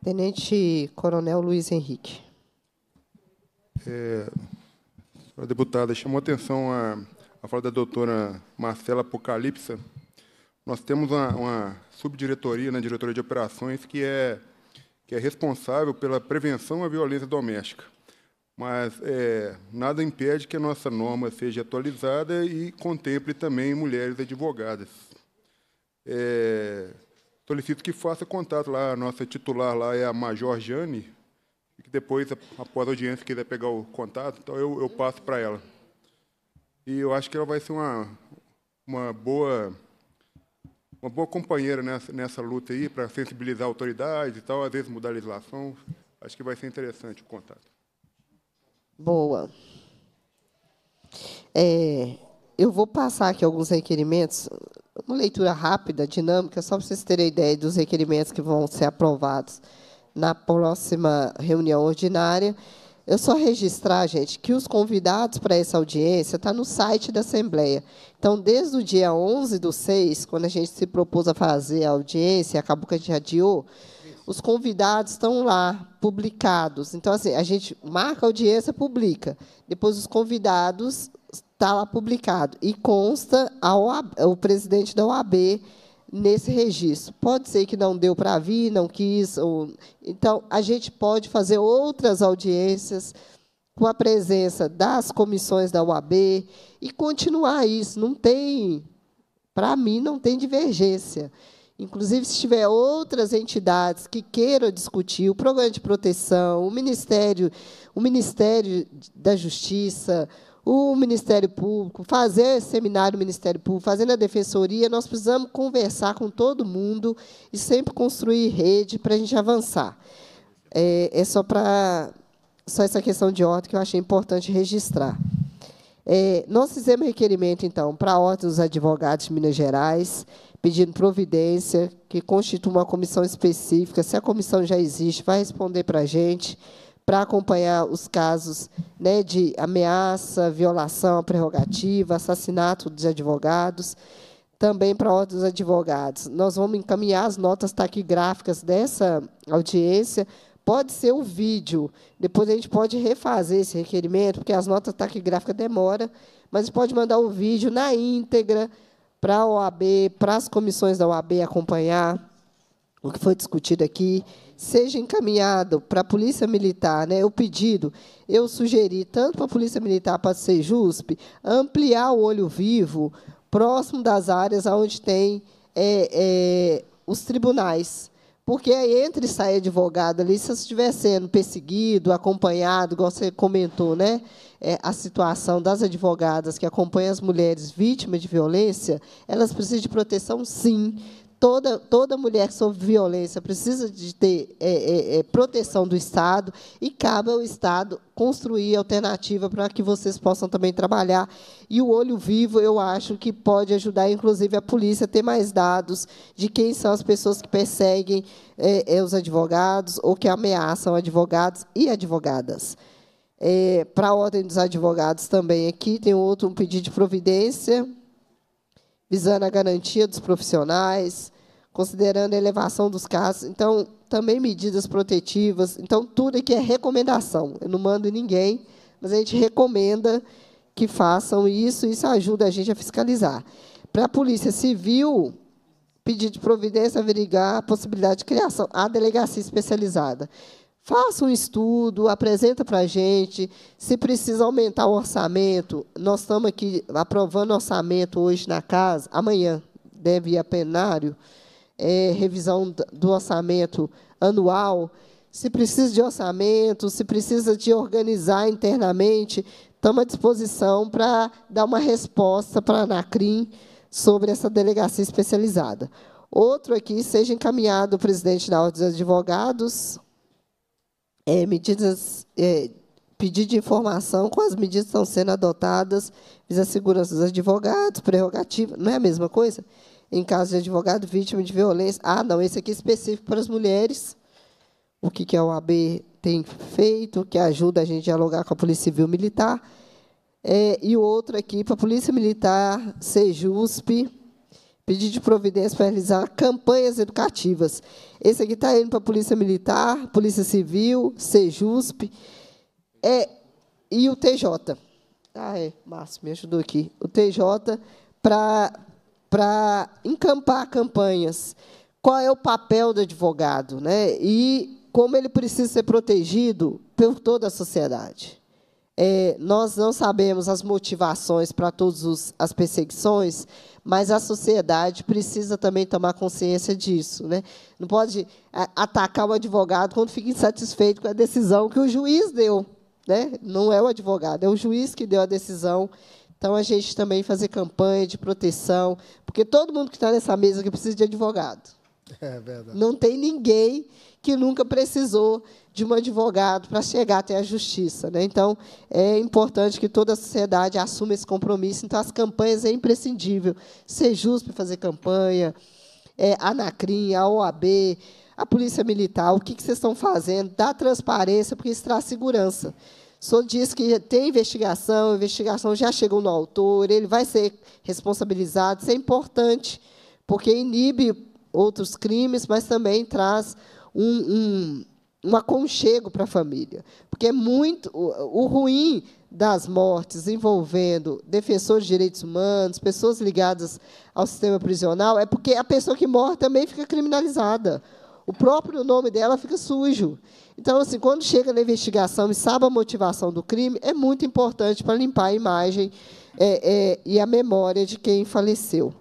Tenente Coronel Luiz Henrique. É, a deputada, chamou atenção a, a fala da doutora Marcela Apocalipsa. Nós temos uma, uma subdiretoria, na né, diretoria de operações, que é, que é responsável pela prevenção à violência doméstica. Mas é, nada impede que a nossa norma seja atualizada e contemple também mulheres advogadas. É, solicito que faça contato lá, a nossa titular lá é a Major Jane, e que depois, após a audiência, quiser pegar o contato, então eu, eu passo para ela. E eu acho que ela vai ser uma, uma boa uma boa companheira nessa, nessa luta aí para sensibilizar a autoridade e tal, às vezes mudar a legislação. Acho que vai ser interessante o contato. Boa. É, eu vou passar aqui alguns requerimentos, uma leitura rápida, dinâmica, só para vocês terem ideia dos requerimentos que vão ser aprovados na próxima reunião ordinária. Eu só registrar, gente, que os convidados para essa audiência estão tá no site da Assembleia. Então, desde o dia 11 do 6, quando a gente se propôs a fazer a audiência, acabou que a gente adiou, os convidados estão lá, publicados. Então, assim, a gente marca a audiência, publica. Depois, os convidados está lá publicado. E consta ao, o presidente da OAB nesse registro. Pode ser que não deu para vir, não quis. Ou... Então, a gente pode fazer outras audiências com a presença das comissões da UAB e continuar isso. Não tem, para mim, não tem divergência. Inclusive, se tiver outras entidades que queiram discutir o programa de proteção, o Ministério, o Ministério da Justiça, o Ministério Público, fazer seminário Ministério Público, fazendo a defensoria, nós precisamos conversar com todo mundo e sempre construir rede para a gente avançar. É, é só para só essa questão de ordem que eu achei importante registrar. É, nós fizemos requerimento, então, para a Ordem dos Advogados de Minas Gerais, pedindo providência, que constitua uma comissão específica. Se a comissão já existe, vai responder para a gente para acompanhar os casos né, de ameaça, violação à prerrogativa, assassinato dos advogados, também para outros advogados. Nós vamos encaminhar as notas taquigráficas dessa audiência. Pode ser o vídeo, depois a gente pode refazer esse requerimento, porque as notas taquigráficas demoram, mas pode mandar o vídeo na íntegra para a OAB, para as comissões da OAB acompanhar o que foi discutido aqui seja encaminhado para a Polícia Militar, né, o pedido, eu sugeri tanto para a Polícia Militar, para a Sejusp, ampliar o olho vivo próximo das áreas onde tem é, é, os tribunais. Porque aí é entra e sai advogado ali, se você estiver sendo perseguido, acompanhado, igual você comentou, né? É, a situação das advogadas que acompanham as mulheres vítimas de violência, elas precisam de proteção, sim toda, toda mulher sofre violência precisa de ter é, é, é, proteção do Estado e cabe ao Estado construir alternativa para que vocês possam também trabalhar. E o olho vivo, eu acho que pode ajudar, inclusive, a polícia a ter mais dados de quem são as pessoas que perseguem é, é os advogados ou que ameaçam advogados e advogadas. É, para a ordem dos advogados também aqui tem outro um pedido de providência visando a garantia dos profissionais, considerando a elevação dos casos. Então, também medidas protetivas. Então, tudo aqui é recomendação. Eu não mando ninguém, mas a gente recomenda que façam isso. Isso ajuda a gente a fiscalizar. Para a Polícia Civil, pedir de providência, averiguar a possibilidade de criação. A delegacia especializada. Faça um estudo, apresenta para a gente. Se precisa aumentar o orçamento, nós estamos aqui aprovando orçamento hoje na casa, amanhã deve ir a plenário, é, revisão do orçamento anual. Se precisa de orçamento, se precisa de organizar internamente, estamos à disposição para dar uma resposta para a Anacrim sobre essa delegacia especializada. Outro aqui seja encaminhado o presidente da Ordem dos Advogados, é, medidas, é, pedido de informação com as medidas que estão sendo adotadas, visa segurança dos advogados, prerrogativa, não é a mesma coisa? Em caso de advogado vítima de violência. Ah, não, esse aqui é específico para as mulheres. O que, que a OAB tem feito, que ajuda a gente a dialogar com a Polícia Civil Militar. É, e outro aqui para a Polícia Militar, CEJUSP, pedido de providência para realizar campanhas educativas. Esse aqui está indo para a Polícia Militar, Polícia Civil, Sejusp é, e o TJ. Ah, é, Márcio, me ajudou aqui. O TJ para encampar campanhas. Qual é o papel do advogado né? e como ele precisa ser protegido por toda a sociedade. É, nós não sabemos as motivações para todas as perseguições, mas a sociedade precisa também tomar consciência disso. Né? Não pode é, atacar o advogado quando fica insatisfeito com a decisão que o juiz deu. Né? Não é o advogado, é o juiz que deu a decisão. Então, a gente também fazer campanha de proteção, porque todo mundo que está nessa mesa que precisa de advogado. É verdade. Não tem ninguém que nunca precisou de um advogado para chegar até a justiça. Né? Então, é importante que toda a sociedade assuma esse compromisso. Então, as campanhas é imprescindível. Ser justo para fazer campanha, é, a Anacrim, a OAB, a Polícia Militar, o que, que vocês estão fazendo? Dá transparência, porque isso traz segurança. O senhor diz que tem investigação, a investigação já chegou no autor, ele vai ser responsabilizado. Isso é importante, porque inibe outros crimes, mas também traz um, um, um aconchego para a família. Porque é muito o, o ruim das mortes envolvendo defensores de direitos humanos, pessoas ligadas ao sistema prisional, é porque a pessoa que morre também fica criminalizada. O próprio nome dela fica sujo. Então, assim, quando chega na investigação e sabe a motivação do crime, é muito importante para limpar a imagem é, é, e a memória de quem faleceu.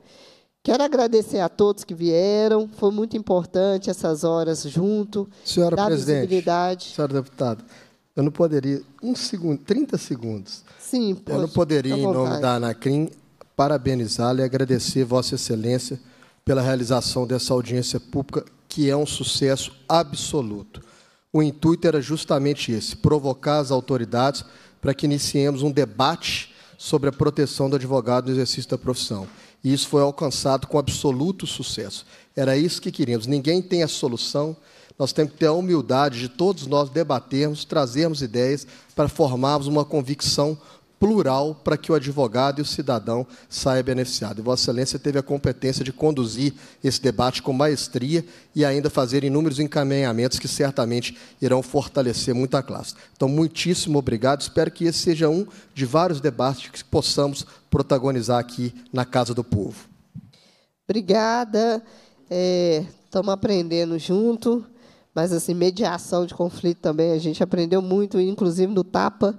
Quero agradecer a todos que vieram. Foi muito importante essas horas junto. Senhora presidente, senhora deputada, eu não poderia um segundo, 30 segundos. Sim, pode, Eu não poderia, em nome da Anacrim, parabenizá-la e agradecer Vossa Excelência pela realização dessa audiência pública, que é um sucesso absoluto. O intuito era justamente esse: provocar as autoridades para que iniciemos um debate sobre a proteção do advogado no exercício da profissão. E isso foi alcançado com absoluto sucesso. Era isso que queríamos. Ninguém tem a solução. Nós temos que ter a humildade de todos nós debatermos, trazermos ideias para formarmos uma convicção plural para que o advogado e o cidadão saia beneficiado. E Vossa Excelência teve a competência de conduzir esse debate com maestria e ainda fazer inúmeros encaminhamentos que certamente irão fortalecer muita classe. Então, muitíssimo obrigado. Espero que esse seja um de vários debates que possamos protagonizar aqui na Casa do Povo. Obrigada. Estamos é, aprendendo junto, mas assim mediação de conflito também a gente aprendeu muito, inclusive no tapa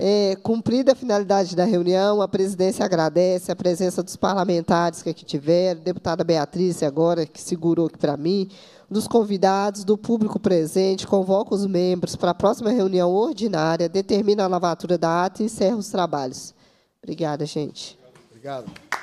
é, cumprida a finalidade da reunião, a presidência agradece a presença dos parlamentares que aqui tiveram, deputada Beatriz agora, que segurou aqui para mim, dos convidados, do público presente, convoca os membros para a próxima reunião ordinária, determina a lavatura da ata e encerra os trabalhos. Obrigada, gente. Obrigado.